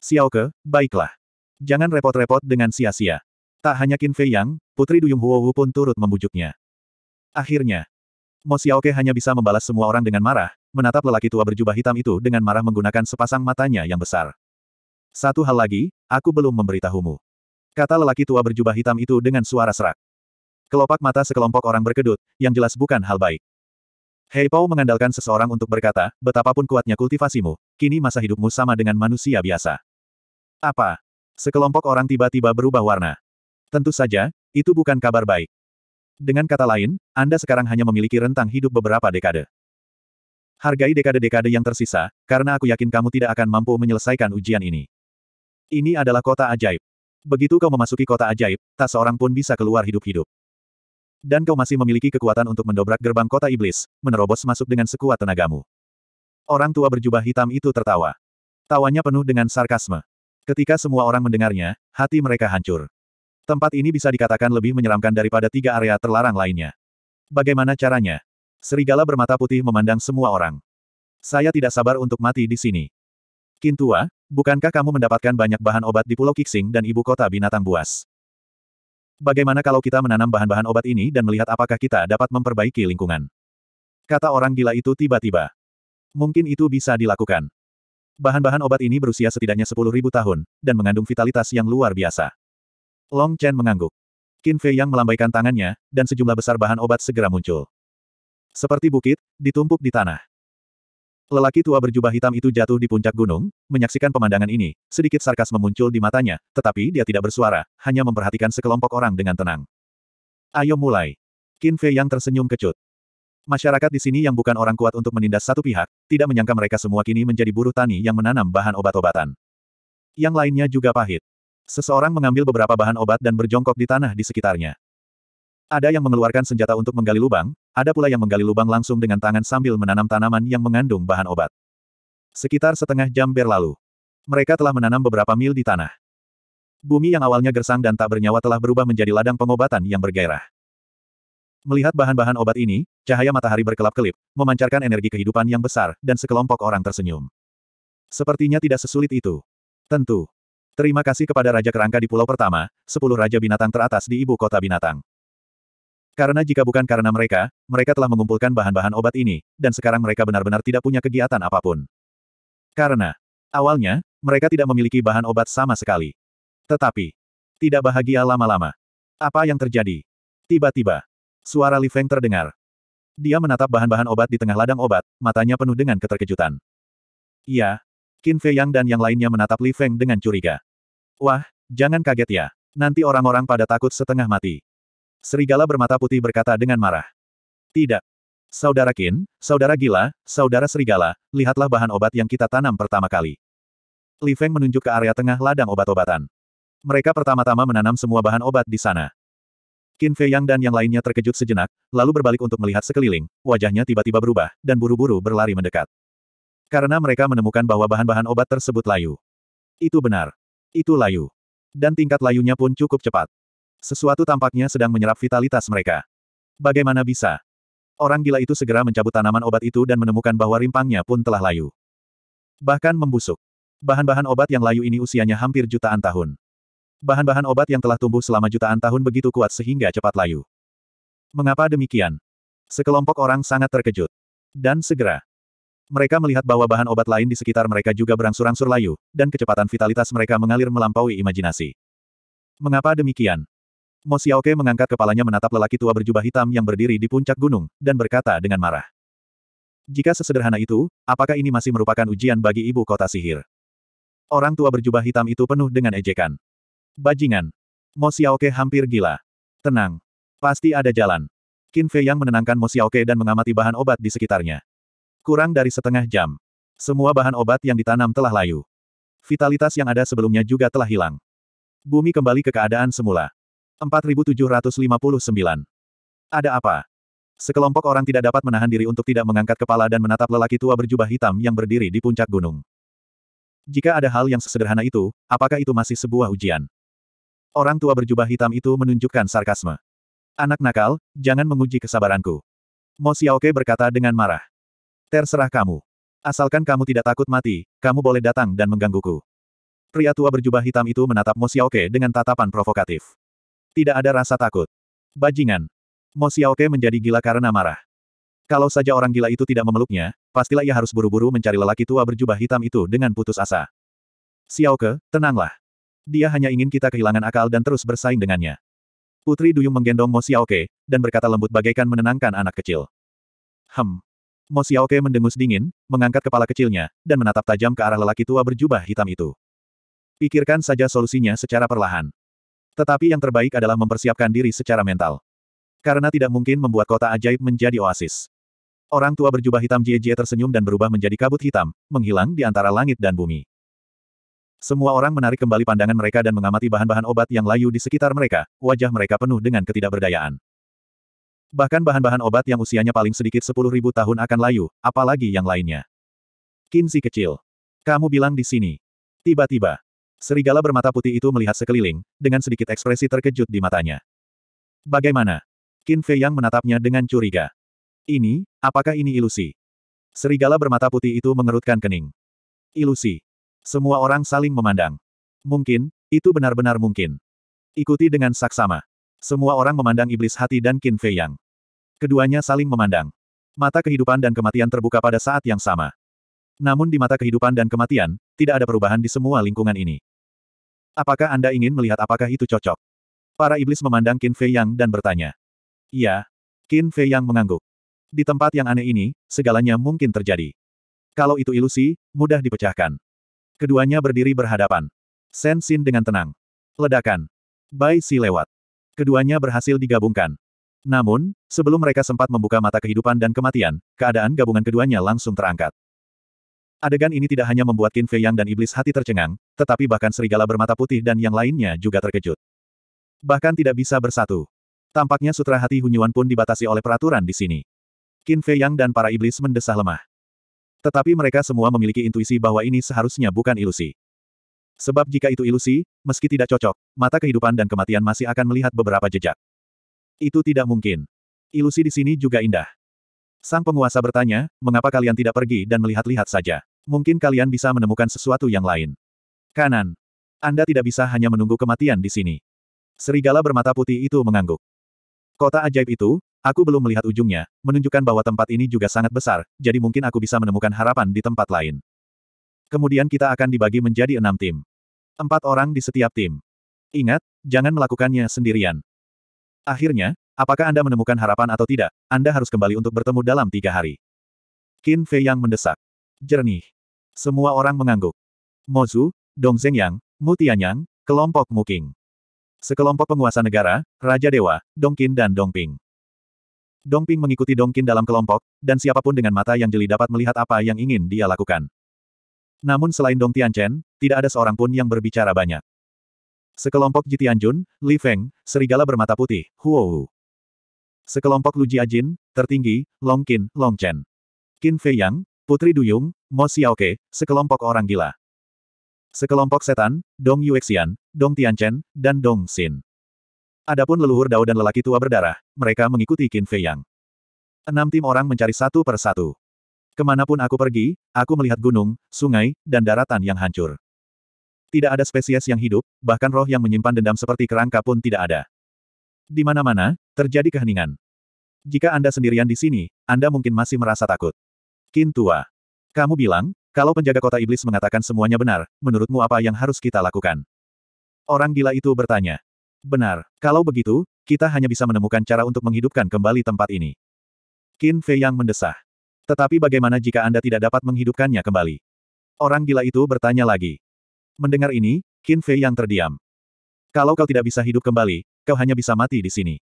Xiaoke, baiklah. Jangan repot-repot dengan sia-sia. Tak hanya Qin Fei Yang, Putri Duyung Huowu pun turut membujuknya. Akhirnya, Mo Xiaoke hanya bisa membalas semua orang dengan marah, menatap lelaki tua berjubah hitam itu dengan marah menggunakan sepasang matanya yang besar. Satu hal lagi, aku belum memberitahumu. Kata lelaki tua berjubah hitam itu dengan suara serak. Kelopak mata sekelompok orang berkedut, yang jelas bukan hal baik. Hei Pao mengandalkan seseorang untuk berkata, betapapun kuatnya kultivasimu, kini masa hidupmu sama dengan manusia biasa. Apa? Sekelompok orang tiba-tiba berubah warna. Tentu saja, itu bukan kabar baik. Dengan kata lain, Anda sekarang hanya memiliki rentang hidup beberapa dekade. Hargai dekade-dekade yang tersisa, karena aku yakin kamu tidak akan mampu menyelesaikan ujian ini. Ini adalah kota ajaib. Begitu kau memasuki kota ajaib, tak seorang pun bisa keluar hidup-hidup. Dan kau masih memiliki kekuatan untuk mendobrak gerbang kota iblis, menerobos masuk dengan sekuat tenagamu. Orang tua berjubah hitam itu tertawa. Tawanya penuh dengan sarkasme. Ketika semua orang mendengarnya, hati mereka hancur. Tempat ini bisa dikatakan lebih menyeramkan daripada tiga area terlarang lainnya. Bagaimana caranya? Serigala bermata putih memandang semua orang. Saya tidak sabar untuk mati di sini. Kintua, bukankah kamu mendapatkan banyak bahan obat di Pulau Kixing dan ibu kota binatang buas? Bagaimana kalau kita menanam bahan-bahan obat ini dan melihat apakah kita dapat memperbaiki lingkungan? Kata orang gila itu tiba-tiba. Mungkin itu bisa dilakukan. Bahan-bahan obat ini berusia setidaknya 10.000 tahun, dan mengandung vitalitas yang luar biasa. Long Chen mengangguk. Qin Fei yang melambaikan tangannya, dan sejumlah besar bahan obat segera muncul. Seperti bukit, ditumpuk di tanah. Lelaki tua berjubah hitam itu jatuh di puncak gunung, menyaksikan pemandangan ini, sedikit sarkas memuncul di matanya, tetapi dia tidak bersuara, hanya memperhatikan sekelompok orang dengan tenang. Ayo mulai. Qin Fei yang tersenyum kecut. Masyarakat di sini yang bukan orang kuat untuk menindas satu pihak, tidak menyangka mereka semua kini menjadi buruh tani yang menanam bahan obat-obatan. Yang lainnya juga pahit. Seseorang mengambil beberapa bahan obat dan berjongkok di tanah di sekitarnya. Ada yang mengeluarkan senjata untuk menggali lubang, ada pula yang menggali lubang langsung dengan tangan sambil menanam tanaman yang mengandung bahan obat. Sekitar setengah jam berlalu. Mereka telah menanam beberapa mil di tanah. Bumi yang awalnya gersang dan tak bernyawa telah berubah menjadi ladang pengobatan yang bergairah. Melihat bahan-bahan obat ini, cahaya matahari berkelap-kelip, memancarkan energi kehidupan yang besar, dan sekelompok orang tersenyum. Sepertinya tidak sesulit itu. Tentu, Terima kasih kepada Raja Kerangka di Pulau Pertama, sepuluh Raja Binatang teratas di Ibu Kota Binatang. Karena jika bukan karena mereka, mereka telah mengumpulkan bahan-bahan obat ini, dan sekarang mereka benar-benar tidak punya kegiatan apapun. Karena, awalnya, mereka tidak memiliki bahan obat sama sekali. Tetapi, tidak bahagia lama-lama. Apa yang terjadi? Tiba-tiba, suara Li Feng terdengar. Dia menatap bahan-bahan obat di tengah ladang obat, matanya penuh dengan keterkejutan. Iya, Qin Fei Yang dan yang lainnya menatap Li Feng dengan curiga. Wah, jangan kaget ya. Nanti orang-orang pada takut setengah mati. Serigala bermata putih berkata dengan marah. Tidak. Saudara Qin, saudara gila, saudara serigala, lihatlah bahan obat yang kita tanam pertama kali. Li Feng menunjuk ke area tengah ladang obat-obatan. Mereka pertama-tama menanam semua bahan obat di sana. Qin Fei Yang dan yang lainnya terkejut sejenak, lalu berbalik untuk melihat sekeliling, wajahnya tiba-tiba berubah, dan buru-buru berlari mendekat. Karena mereka menemukan bahwa bahan-bahan obat tersebut layu. Itu benar. Itu layu. Dan tingkat layunya pun cukup cepat. Sesuatu tampaknya sedang menyerap vitalitas mereka. Bagaimana bisa? Orang gila itu segera mencabut tanaman obat itu dan menemukan bahwa rimpangnya pun telah layu. Bahkan membusuk. Bahan-bahan obat yang layu ini usianya hampir jutaan tahun. Bahan-bahan obat yang telah tumbuh selama jutaan tahun begitu kuat sehingga cepat layu. Mengapa demikian? Sekelompok orang sangat terkejut. Dan segera, mereka melihat bahwa bahan obat lain di sekitar mereka juga berangsur-angsur layu, dan kecepatan vitalitas mereka mengalir melampaui imajinasi. Mengapa demikian? Mo Xiaoke mengangkat kepalanya menatap lelaki tua berjubah hitam yang berdiri di puncak gunung, dan berkata dengan marah. Jika sesederhana itu, apakah ini masih merupakan ujian bagi ibu kota sihir? Orang tua berjubah hitam itu penuh dengan ejekan. Bajingan. Mo Xiaoke hampir gila. Tenang. Pasti ada jalan. Qin Fei yang menenangkan Mo Xiaoke dan mengamati bahan obat di sekitarnya. Kurang dari setengah jam. Semua bahan obat yang ditanam telah layu. Vitalitas yang ada sebelumnya juga telah hilang. Bumi kembali ke keadaan semula. 4759. Ada apa? Sekelompok orang tidak dapat menahan diri untuk tidak mengangkat kepala dan menatap lelaki tua berjubah hitam yang berdiri di puncak gunung. Jika ada hal yang sesederhana itu, apakah itu masih sebuah ujian? Orang tua berjubah hitam itu menunjukkan sarkasme. Anak nakal, jangan menguji kesabaranku. Mo Xiaoke berkata dengan marah. Terserah kamu. Asalkan kamu tidak takut mati, kamu boleh datang dan menggangguku. Pria tua berjubah hitam itu menatap Mo Xiaoke dengan tatapan provokatif. Tidak ada rasa takut. Bajingan. Mo Xiaoke menjadi gila karena marah. Kalau saja orang gila itu tidak memeluknya, pastilah ia harus buru-buru mencari lelaki tua berjubah hitam itu dengan putus asa. Xiaoke, tenanglah. Dia hanya ingin kita kehilangan akal dan terus bersaing dengannya. Putri Duyung menggendong Mo Xiaoke, dan berkata lembut bagaikan menenangkan anak kecil. Hem, Mo Xiaoke mendengus dingin, mengangkat kepala kecilnya, dan menatap tajam ke arah lelaki tua berjubah hitam itu. Pikirkan saja solusinya secara perlahan. Tetapi yang terbaik adalah mempersiapkan diri secara mental. Karena tidak mungkin membuat kota ajaib menjadi oasis. Orang tua berjubah hitam Jie Jie tersenyum dan berubah menjadi kabut hitam, menghilang di antara langit dan bumi. Semua orang menarik kembali pandangan mereka dan mengamati bahan-bahan obat yang layu di sekitar mereka, wajah mereka penuh dengan ketidakberdayaan. Bahkan bahan-bahan obat yang usianya paling sedikit sepuluh ribu tahun akan layu, apalagi yang lainnya. Kinsi kecil. Kamu bilang di sini. Tiba-tiba. Serigala bermata putih itu melihat sekeliling, dengan sedikit ekspresi terkejut di matanya. Bagaimana? Qin Fei Yang menatapnya dengan curiga. Ini, apakah ini ilusi? Serigala bermata putih itu mengerutkan kening. Ilusi. Semua orang saling memandang. Mungkin, itu benar-benar mungkin. Ikuti dengan saksama. Semua orang memandang iblis hati dan Qin Fei Yang. Keduanya saling memandang. Mata kehidupan dan kematian terbuka pada saat yang sama. Namun di mata kehidupan dan kematian, tidak ada perubahan di semua lingkungan ini. Apakah Anda ingin melihat apakah itu cocok? Para iblis memandang Qin Fei Yang dan bertanya. Iya. Qin Fei Yang mengangguk. Di tempat yang aneh ini, segalanya mungkin terjadi. Kalau itu ilusi, mudah dipecahkan. Keduanya berdiri berhadapan. Sen Xin dengan tenang. Ledakan. Bai Si lewat. Keduanya berhasil digabungkan. Namun, sebelum mereka sempat membuka mata kehidupan dan kematian, keadaan gabungan keduanya langsung terangkat. Adegan ini tidak hanya membuat Qin Fei Yang dan iblis hati tercengang, tetapi bahkan serigala bermata putih dan yang lainnya juga terkejut. Bahkan tidak bisa bersatu. Tampaknya sutra hati Hunyuan pun dibatasi oleh peraturan di sini. Qin Fei Yang dan para iblis mendesah lemah. Tetapi mereka semua memiliki intuisi bahwa ini seharusnya bukan ilusi. Sebab jika itu ilusi, meski tidak cocok, mata kehidupan dan kematian masih akan melihat beberapa jejak. Itu tidak mungkin. Ilusi di sini juga indah. Sang penguasa bertanya, mengapa kalian tidak pergi dan melihat-lihat saja? Mungkin kalian bisa menemukan sesuatu yang lain. Kanan. Anda tidak bisa hanya menunggu kematian di sini. Serigala bermata putih itu mengangguk. Kota ajaib itu, aku belum melihat ujungnya, menunjukkan bahwa tempat ini juga sangat besar, jadi mungkin aku bisa menemukan harapan di tempat lain. Kemudian kita akan dibagi menjadi enam tim. Empat orang di setiap tim. Ingat, jangan melakukannya sendirian. Akhirnya, apakah Anda menemukan harapan atau tidak, Anda harus kembali untuk bertemu dalam tiga hari. Qin Fei yang mendesak. Jernih. Semua orang mengangguk. Mozu, Dong Zeng Yang, Tianyang, kelompok Mu Muking. Sekelompok penguasa negara, Raja Dewa, Dong Qin dan Dong Ping. Dong Ping mengikuti Dong Qin dalam kelompok, dan siapapun dengan mata yang jeli dapat melihat apa yang ingin dia lakukan. Namun selain Dong Tianchen, tidak ada seorang pun yang berbicara banyak. Sekelompok Ji Tianjun, Li Feng, serigala bermata putih, Huo Wu. Sekelompok Lu Jiajin, tertinggi, Long Qin, Long Chen. Qin Fei Yang, Putri Duyung, Mo Xiaoke, sekelompok orang gila. Sekelompok setan, Dong Yuexian, Dong Tianchen, dan Dong Xin. Adapun leluhur dao dan lelaki tua berdarah, mereka mengikuti Qin Fei Yang. Enam tim orang mencari satu per satu. Kemanapun aku pergi, aku melihat gunung, sungai, dan daratan yang hancur. Tidak ada spesies yang hidup, bahkan roh yang menyimpan dendam seperti kerangka pun tidak ada. Di mana-mana, terjadi keheningan. Jika Anda sendirian di sini, Anda mungkin masih merasa takut. Kin tua. Kamu bilang, kalau penjaga kota iblis mengatakan semuanya benar, menurutmu apa yang harus kita lakukan? Orang gila itu bertanya. Benar, kalau begitu, kita hanya bisa menemukan cara untuk menghidupkan kembali tempat ini. Qin Fei yang mendesah. Tetapi bagaimana jika Anda tidak dapat menghidupkannya kembali? Orang gila itu bertanya lagi. Mendengar ini, Qin Fei yang terdiam. Kalau kau tidak bisa hidup kembali, kau hanya bisa mati di sini.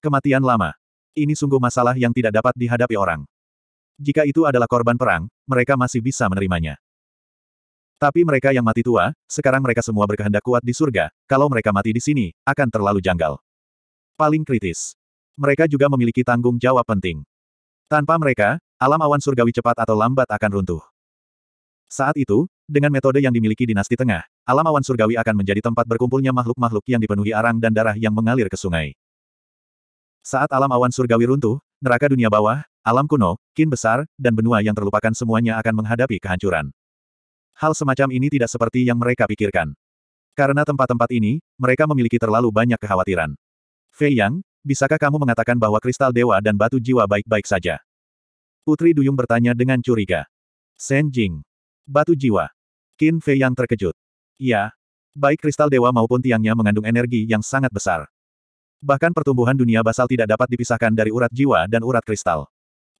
Kematian lama. Ini sungguh masalah yang tidak dapat dihadapi orang. Jika itu adalah korban perang, mereka masih bisa menerimanya. Tapi mereka yang mati tua, sekarang mereka semua berkehendak kuat di surga, kalau mereka mati di sini, akan terlalu janggal. Paling kritis. Mereka juga memiliki tanggung jawab penting. Tanpa mereka, alam awan surgawi cepat atau lambat akan runtuh. Saat itu, dengan metode yang dimiliki dinasti tengah, alam awan surgawi akan menjadi tempat berkumpulnya makhluk-makhluk yang dipenuhi arang dan darah yang mengalir ke sungai. Saat alam awan surgawi runtuh, neraka dunia bawah, alam kuno, kin besar, dan benua yang terlupakan semuanya akan menghadapi kehancuran. Hal semacam ini tidak seperti yang mereka pikirkan. Karena tempat-tempat ini, mereka memiliki terlalu banyak kekhawatiran. Fei Yang, bisakah kamu mengatakan bahwa kristal dewa dan batu jiwa baik-baik saja? Putri Duyung bertanya dengan curiga. Shen Jing. Batu jiwa. Qin Fei yang terkejut. Ya, baik kristal dewa maupun tiangnya mengandung energi yang sangat besar. Bahkan pertumbuhan dunia basal tidak dapat dipisahkan dari urat jiwa dan urat kristal.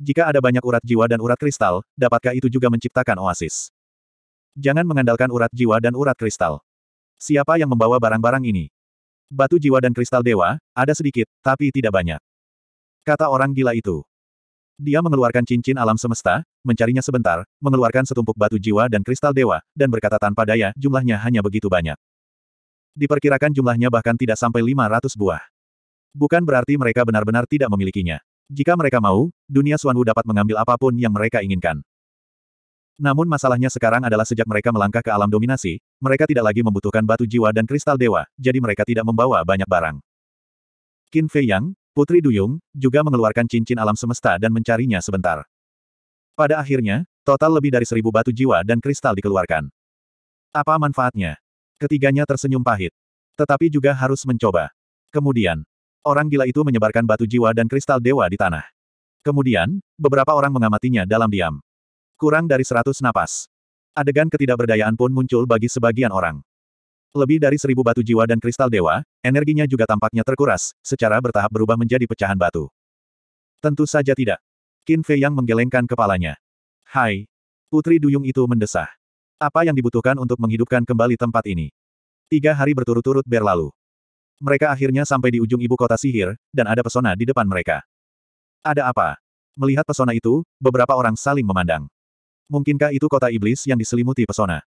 Jika ada banyak urat jiwa dan urat kristal, dapatkah itu juga menciptakan oasis? Jangan mengandalkan urat jiwa dan urat kristal. Siapa yang membawa barang-barang ini? Batu jiwa dan kristal dewa, ada sedikit, tapi tidak banyak. Kata orang gila itu. Dia mengeluarkan cincin alam semesta, mencarinya sebentar, mengeluarkan setumpuk batu jiwa dan kristal dewa, dan berkata tanpa daya, jumlahnya hanya begitu banyak. Diperkirakan jumlahnya bahkan tidak sampai 500 buah. Bukan berarti mereka benar-benar tidak memilikinya. Jika mereka mau, dunia Suanwu dapat mengambil apapun yang mereka inginkan. Namun masalahnya sekarang adalah sejak mereka melangkah ke alam dominasi, mereka tidak lagi membutuhkan batu jiwa dan kristal dewa, jadi mereka tidak membawa banyak barang. Qin Fei Yang, Putri Duyung, juga mengeluarkan cincin alam semesta dan mencarinya sebentar. Pada akhirnya, total lebih dari seribu batu jiwa dan kristal dikeluarkan. Apa manfaatnya? Ketiganya tersenyum pahit. Tetapi juga harus mencoba. Kemudian, orang gila itu menyebarkan batu jiwa dan kristal dewa di tanah. Kemudian, beberapa orang mengamatinya dalam diam. Kurang dari seratus napas. Adegan ketidakberdayaan pun muncul bagi sebagian orang. Lebih dari seribu batu jiwa dan kristal dewa, energinya juga tampaknya terkuras, secara bertahap berubah menjadi pecahan batu. Tentu saja tidak. Qin Fei yang menggelengkan kepalanya. Hai. Putri Duyung itu mendesah. Apa yang dibutuhkan untuk menghidupkan kembali tempat ini? Tiga hari berturut-turut berlalu. Mereka akhirnya sampai di ujung ibu kota sihir, dan ada pesona di depan mereka. Ada apa? Melihat pesona itu, beberapa orang saling memandang. Mungkinkah itu kota iblis yang diselimuti pesona?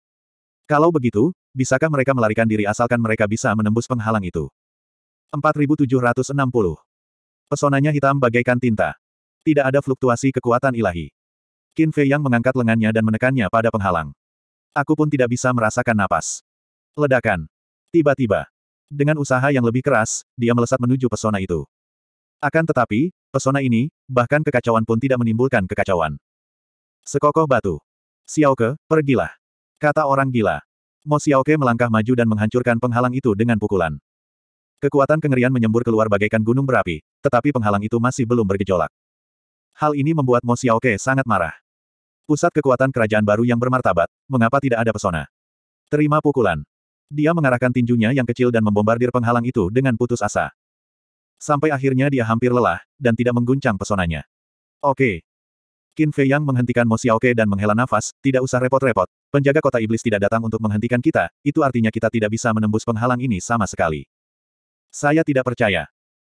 Kalau begitu, bisakah mereka melarikan diri asalkan mereka bisa menembus penghalang itu? 4760. Pesonanya hitam bagaikan tinta. Tidak ada fluktuasi kekuatan ilahi. Qin Fei yang mengangkat lengannya dan menekannya pada penghalang. Aku pun tidak bisa merasakan napas. Ledakan. Tiba-tiba. Dengan usaha yang lebih keras, dia melesat menuju pesona itu. Akan tetapi, pesona ini, bahkan kekacauan pun tidak menimbulkan kekacauan. Sekokoh batu. Xiao Ke, pergilah. Kata orang gila. Mo Xiaoke melangkah maju dan menghancurkan penghalang itu dengan pukulan. Kekuatan kengerian menyembur keluar bagaikan gunung berapi, tetapi penghalang itu masih belum bergejolak. Hal ini membuat Mo Xiaoke sangat marah. Pusat kekuatan kerajaan baru yang bermartabat, mengapa tidak ada pesona? Terima pukulan. Dia mengarahkan tinjunya yang kecil dan membombardir penghalang itu dengan putus asa. Sampai akhirnya dia hampir lelah, dan tidak mengguncang pesonanya. Oke. Qin Fei Yang menghentikan Mo Xiaoke dan menghela nafas, tidak usah repot-repot, Penjaga kota iblis tidak datang untuk menghentikan kita, itu artinya kita tidak bisa menembus penghalang ini sama sekali. Saya tidak percaya.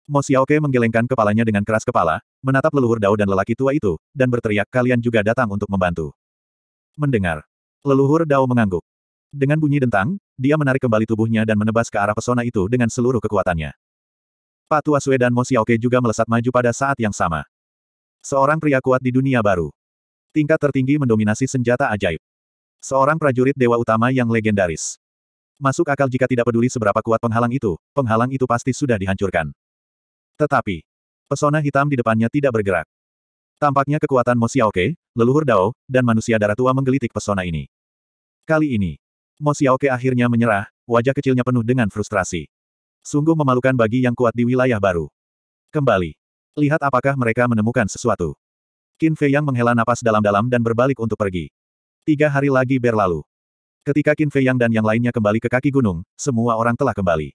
Mo Xiaoke menggelengkan kepalanya dengan keras kepala, menatap leluhur Dao dan lelaki tua itu, dan berteriak kalian juga datang untuk membantu. Mendengar. Leluhur Dao mengangguk. Dengan bunyi dentang, dia menarik kembali tubuhnya dan menebas ke arah pesona itu dengan seluruh kekuatannya. Pak Tua Sue dan Mo Xiaoke juga melesat maju pada saat yang sama. Seorang pria kuat di dunia baru. Tingkat tertinggi mendominasi senjata ajaib. Seorang prajurit dewa utama yang legendaris. Masuk akal jika tidak peduli seberapa kuat penghalang itu, penghalang itu pasti sudah dihancurkan. Tetapi, pesona hitam di depannya tidak bergerak. Tampaknya kekuatan Mo Xiaoke, leluhur Dao, dan manusia darah tua menggelitik pesona ini. Kali ini, Mo Xiaoke akhirnya menyerah, wajah kecilnya penuh dengan frustrasi. Sungguh memalukan bagi yang kuat di wilayah baru. Kembali. Lihat apakah mereka menemukan sesuatu. Qin Fei yang menghela napas dalam-dalam dan berbalik untuk pergi. Tiga hari lagi berlalu. Ketika Qin Fei Yang dan yang lainnya kembali ke kaki gunung, semua orang telah kembali.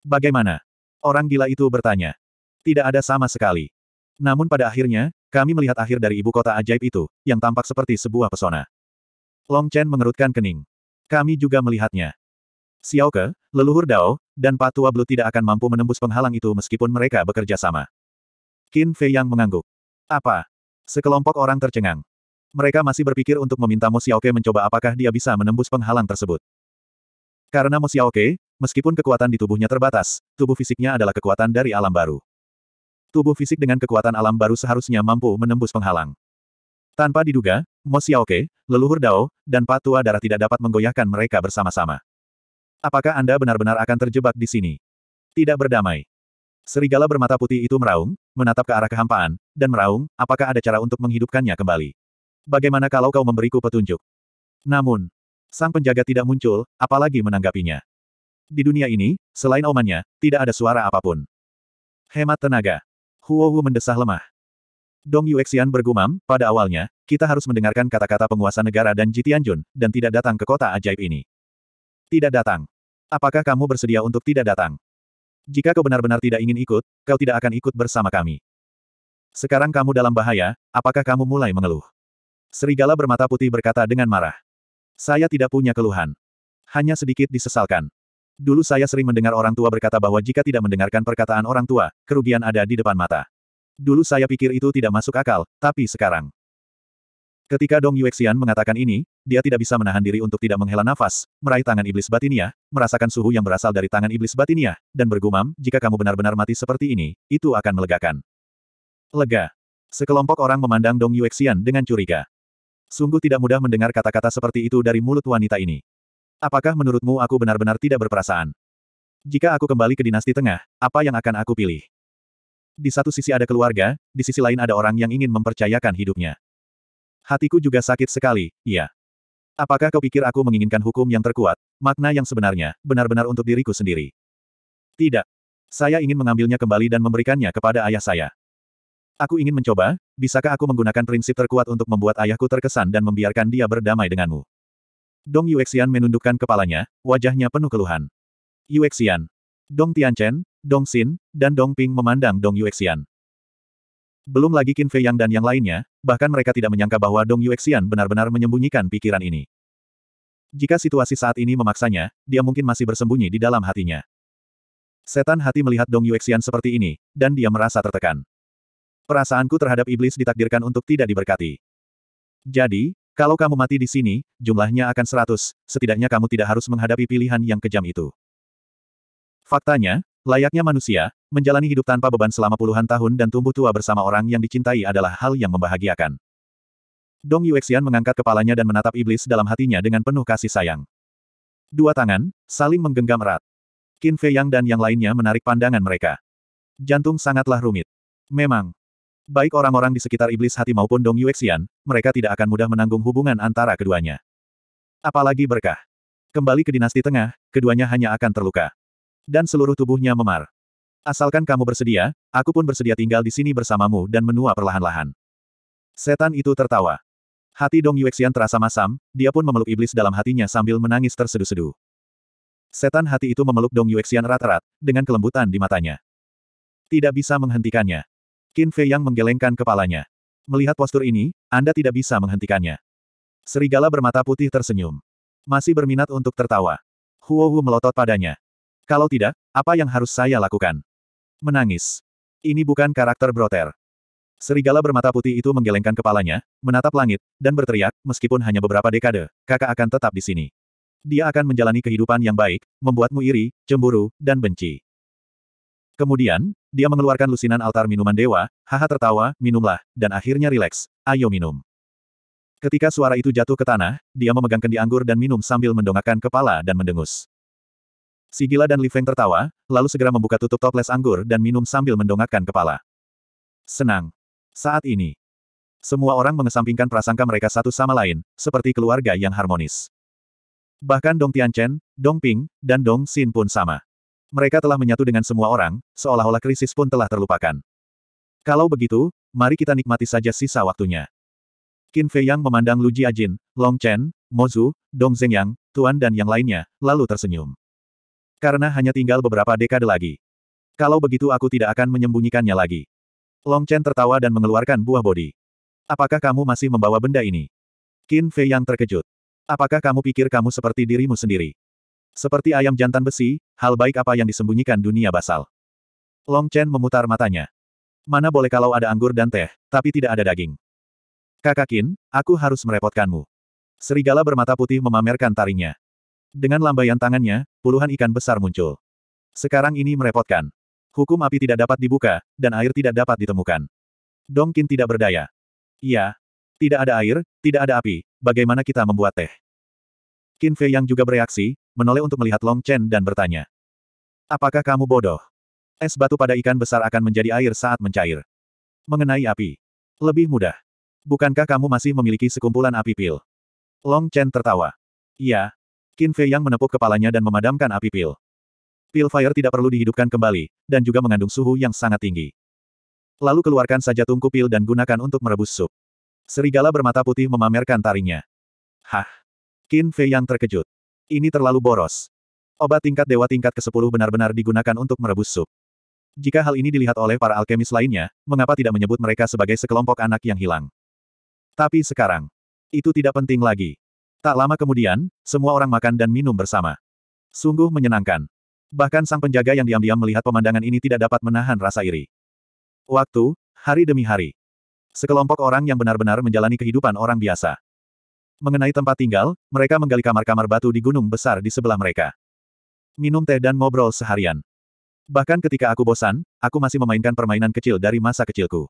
Bagaimana? Orang gila itu bertanya. Tidak ada sama sekali. Namun pada akhirnya, kami melihat akhir dari ibu kota ajaib itu, yang tampak seperti sebuah pesona. Long Chen mengerutkan kening. Kami juga melihatnya. Xiao Ke, leluhur Dao, dan Patua Blue tidak akan mampu menembus penghalang itu meskipun mereka bekerja sama. Qin Fei Yang mengangguk. Apa? Sekelompok orang tercengang. Mereka masih berpikir untuk meminta Mo Xiaoke mencoba apakah dia bisa menembus penghalang tersebut. Karena Mo Xiaoke, meskipun kekuatan di tubuhnya terbatas, tubuh fisiknya adalah kekuatan dari alam baru. Tubuh fisik dengan kekuatan alam baru seharusnya mampu menembus penghalang. Tanpa diduga, Mo Xiaoke, leluhur Dao, dan patua darah tidak dapat menggoyahkan mereka bersama-sama. Apakah Anda benar-benar akan terjebak di sini? Tidak berdamai. Serigala bermata putih itu meraung, menatap ke arah kehampaan, dan meraung, apakah ada cara untuk menghidupkannya kembali? Bagaimana kalau kau memberiku petunjuk? Namun, sang penjaga tidak muncul, apalagi menanggapinya. Di dunia ini, selain omannya, tidak ada suara apapun. Hemat tenaga. Huo Wu mendesah lemah. Dong Yuexian bergumam, pada awalnya, kita harus mendengarkan kata-kata penguasa negara dan Jitianjun, Jun, dan tidak datang ke kota ajaib ini. Tidak datang. Apakah kamu bersedia untuk tidak datang? Jika kau benar-benar tidak ingin ikut, kau tidak akan ikut bersama kami. Sekarang kamu dalam bahaya, apakah kamu mulai mengeluh? Serigala bermata putih berkata dengan marah. Saya tidak punya keluhan. Hanya sedikit disesalkan. Dulu saya sering mendengar orang tua berkata bahwa jika tidak mendengarkan perkataan orang tua, kerugian ada di depan mata. Dulu saya pikir itu tidak masuk akal, tapi sekarang. Ketika Dong Yuexian mengatakan ini, dia tidak bisa menahan diri untuk tidak menghela nafas, meraih tangan iblis batinia, merasakan suhu yang berasal dari tangan iblis batinia, dan bergumam, jika kamu benar-benar mati seperti ini, itu akan melegakan. Lega. Sekelompok orang memandang Dong Yuexian dengan curiga. Sungguh tidak mudah mendengar kata-kata seperti itu dari mulut wanita ini. Apakah menurutmu aku benar-benar tidak berperasaan? Jika aku kembali ke dinasti tengah, apa yang akan aku pilih? Di satu sisi ada keluarga, di sisi lain ada orang yang ingin mempercayakan hidupnya. Hatiku juga sakit sekali, iya. Apakah kau pikir aku menginginkan hukum yang terkuat, makna yang sebenarnya, benar-benar untuk diriku sendiri? Tidak. Saya ingin mengambilnya kembali dan memberikannya kepada ayah saya. Aku ingin mencoba, bisakah aku menggunakan prinsip terkuat untuk membuat ayahku terkesan dan membiarkan dia berdamai denganmu? Dong Yuexian menundukkan kepalanya, wajahnya penuh keluhan. Yuexian. Dong Tianchen, Dong Xin, dan Dong Ping memandang Dong Yuexian. Belum lagi Qin Fei Yang dan yang lainnya, bahkan mereka tidak menyangka bahwa Dong Yuexian benar-benar menyembunyikan pikiran ini. Jika situasi saat ini memaksanya, dia mungkin masih bersembunyi di dalam hatinya. Setan hati melihat Dong Yuexian seperti ini, dan dia merasa tertekan. Perasaanku terhadap iblis ditakdirkan untuk tidak diberkati. Jadi, kalau kamu mati di sini, jumlahnya akan seratus, setidaknya kamu tidak harus menghadapi pilihan yang kejam itu. Faktanya, layaknya manusia, menjalani hidup tanpa beban selama puluhan tahun dan tumbuh tua bersama orang yang dicintai adalah hal yang membahagiakan. Dong Yuexian mengangkat kepalanya dan menatap iblis dalam hatinya dengan penuh kasih sayang. Dua tangan, saling menggenggam erat. Qin Fei Yang dan yang lainnya menarik pandangan mereka. Jantung sangatlah rumit. Memang, Baik orang-orang di sekitar iblis hati maupun Dong Yuexian, mereka tidak akan mudah menanggung hubungan antara keduanya. Apalagi berkah. Kembali ke dinasti tengah, keduanya hanya akan terluka. Dan seluruh tubuhnya memar. Asalkan kamu bersedia, aku pun bersedia tinggal di sini bersamamu dan menua perlahan-lahan. Setan itu tertawa. Hati Dong Yuexian terasa masam, dia pun memeluk iblis dalam hatinya sambil menangis terseduh-seduh. Setan hati itu memeluk Dong Yuexian rata-rata, dengan kelembutan di matanya. Tidak bisa menghentikannya. Qin Fei yang menggelengkan kepalanya. Melihat postur ini, Anda tidak bisa menghentikannya. Serigala bermata putih tersenyum. Masih berminat untuk tertawa. Huo Hu melotot padanya. Kalau tidak, apa yang harus saya lakukan? Menangis. Ini bukan karakter broter. Serigala bermata putih itu menggelengkan kepalanya, menatap langit, dan berteriak, meskipun hanya beberapa dekade, kakak akan tetap di sini. Dia akan menjalani kehidupan yang baik, membuatmu iri, cemburu, dan benci. Kemudian, dia mengeluarkan lusinan altar minuman dewa, haha tertawa, minumlah, dan akhirnya rileks, ayo minum. Ketika suara itu jatuh ke tanah, dia memegang kendi anggur dan minum sambil mendongakkan kepala dan mendengus. Sigila dan Li Feng tertawa, lalu segera membuka tutup toples anggur dan minum sambil mendongakkan kepala. Senang. Saat ini. Semua orang mengesampingkan prasangka mereka satu sama lain, seperti keluarga yang harmonis. Bahkan Dong Tianchen, Dong Ping, dan Dong Xin pun sama mereka telah menyatu dengan semua orang, seolah-olah krisis pun telah terlupakan. Kalau begitu, mari kita nikmati saja sisa waktunya. Qin Fei Yang memandang Lu Ji Ajin, Long Chen, Mozu, Dong Zeng Yang, Tuan dan yang lainnya, lalu tersenyum. Karena hanya tinggal beberapa dekade lagi. Kalau begitu aku tidak akan menyembunyikannya lagi. Long Chen tertawa dan mengeluarkan buah bodi. Apakah kamu masih membawa benda ini? Qin Fei Yang terkejut. Apakah kamu pikir kamu seperti dirimu sendiri? Seperti ayam jantan besi, hal baik apa yang disembunyikan dunia basal. Long Chen memutar matanya. Mana boleh kalau ada anggur dan teh, tapi tidak ada daging. Kakak Kin, aku harus merepotkanmu. Serigala bermata putih memamerkan taringnya. Dengan lambaian tangannya, puluhan ikan besar muncul. Sekarang ini merepotkan. Hukum api tidak dapat dibuka, dan air tidak dapat ditemukan. Dong Dongkin tidak berdaya. Iya. Tidak ada air, tidak ada api, bagaimana kita membuat teh? Qin Fei yang juga bereaksi, menoleh untuk melihat Long Chen dan bertanya. Apakah kamu bodoh? Es batu pada ikan besar akan menjadi air saat mencair. Mengenai api. Lebih mudah. Bukankah kamu masih memiliki sekumpulan api pil? Long Chen tertawa. Iya. Qin Fei yang menepuk kepalanya dan memadamkan api pil. Pil fire tidak perlu dihidupkan kembali, dan juga mengandung suhu yang sangat tinggi. Lalu keluarkan saja tungku pil dan gunakan untuk merebus sup. Serigala bermata putih memamerkan taringnya. Hah! Qin Fei yang terkejut. Ini terlalu boros. Obat tingkat dewa tingkat ke-10 benar-benar digunakan untuk merebus sup. Jika hal ini dilihat oleh para alkemis lainnya, mengapa tidak menyebut mereka sebagai sekelompok anak yang hilang? Tapi sekarang, itu tidak penting lagi. Tak lama kemudian, semua orang makan dan minum bersama. Sungguh menyenangkan. Bahkan sang penjaga yang diam-diam melihat pemandangan ini tidak dapat menahan rasa iri. Waktu, hari demi hari. Sekelompok orang yang benar-benar menjalani kehidupan orang biasa. Mengenai tempat tinggal, mereka menggali kamar-kamar batu di gunung besar di sebelah mereka. Minum teh dan ngobrol seharian. Bahkan ketika aku bosan, aku masih memainkan permainan kecil dari masa kecilku.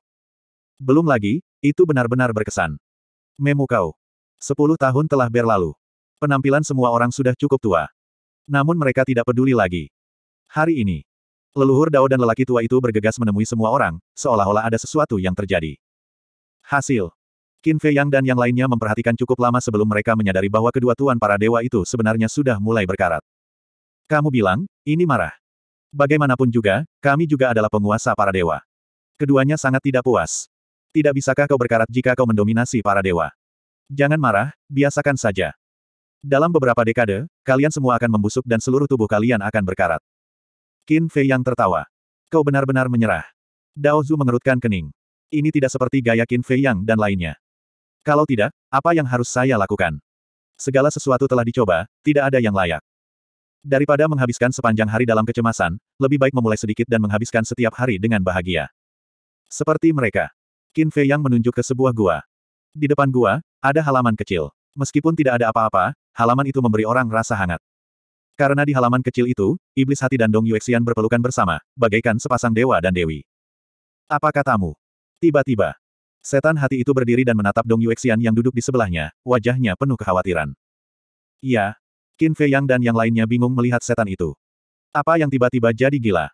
Belum lagi, itu benar-benar berkesan. Memu kau. Sepuluh tahun telah berlalu. Penampilan semua orang sudah cukup tua. Namun mereka tidak peduli lagi. Hari ini, leluhur Dao dan lelaki tua itu bergegas menemui semua orang, seolah-olah ada sesuatu yang terjadi. Hasil Qin Fei Yang dan yang lainnya memperhatikan cukup lama sebelum mereka menyadari bahwa kedua tuan para dewa itu sebenarnya sudah mulai berkarat. Kamu bilang, ini marah. Bagaimanapun juga, kami juga adalah penguasa para dewa. Keduanya sangat tidak puas. Tidak bisakah kau berkarat jika kau mendominasi para dewa? Jangan marah, biasakan saja. Dalam beberapa dekade, kalian semua akan membusuk dan seluruh tubuh kalian akan berkarat. Qin Fei Yang tertawa. Kau benar-benar menyerah. Dao Zhu mengerutkan kening. Ini tidak seperti gaya Qin Fei Yang dan lainnya. Kalau tidak, apa yang harus saya lakukan? Segala sesuatu telah dicoba, tidak ada yang layak. Daripada menghabiskan sepanjang hari dalam kecemasan, lebih baik memulai sedikit dan menghabiskan setiap hari dengan bahagia. Seperti mereka. Qin Fei yang menunjuk ke sebuah gua. Di depan gua, ada halaman kecil. Meskipun tidak ada apa-apa, halaman itu memberi orang rasa hangat. Karena di halaman kecil itu, iblis hati dan Dong Yuexian berpelukan bersama, bagaikan sepasang dewa dan dewi. Apa katamu? Tiba-tiba, Setan hati itu berdiri dan menatap Dong Yuexian yang duduk di sebelahnya, wajahnya penuh kekhawatiran. Iya. Qin Fei Yang dan yang lainnya bingung melihat setan itu. Apa yang tiba-tiba jadi gila?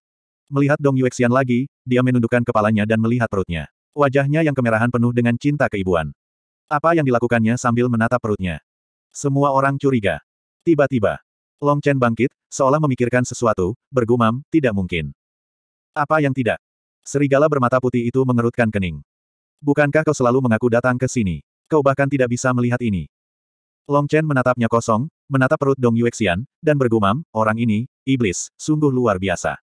Melihat Dong Yuexian lagi, dia menundukkan kepalanya dan melihat perutnya. Wajahnya yang kemerahan penuh dengan cinta keibuan. Apa yang dilakukannya sambil menatap perutnya? Semua orang curiga. Tiba-tiba, Long Chen bangkit, seolah memikirkan sesuatu, bergumam, tidak mungkin. Apa yang tidak? Serigala bermata putih itu mengerutkan kening. Bukankah kau selalu mengaku datang ke sini? Kau bahkan tidak bisa melihat ini. Long Chen menatapnya kosong, menatap perut Dong Yuexian, dan bergumam, orang ini, iblis, sungguh luar biasa.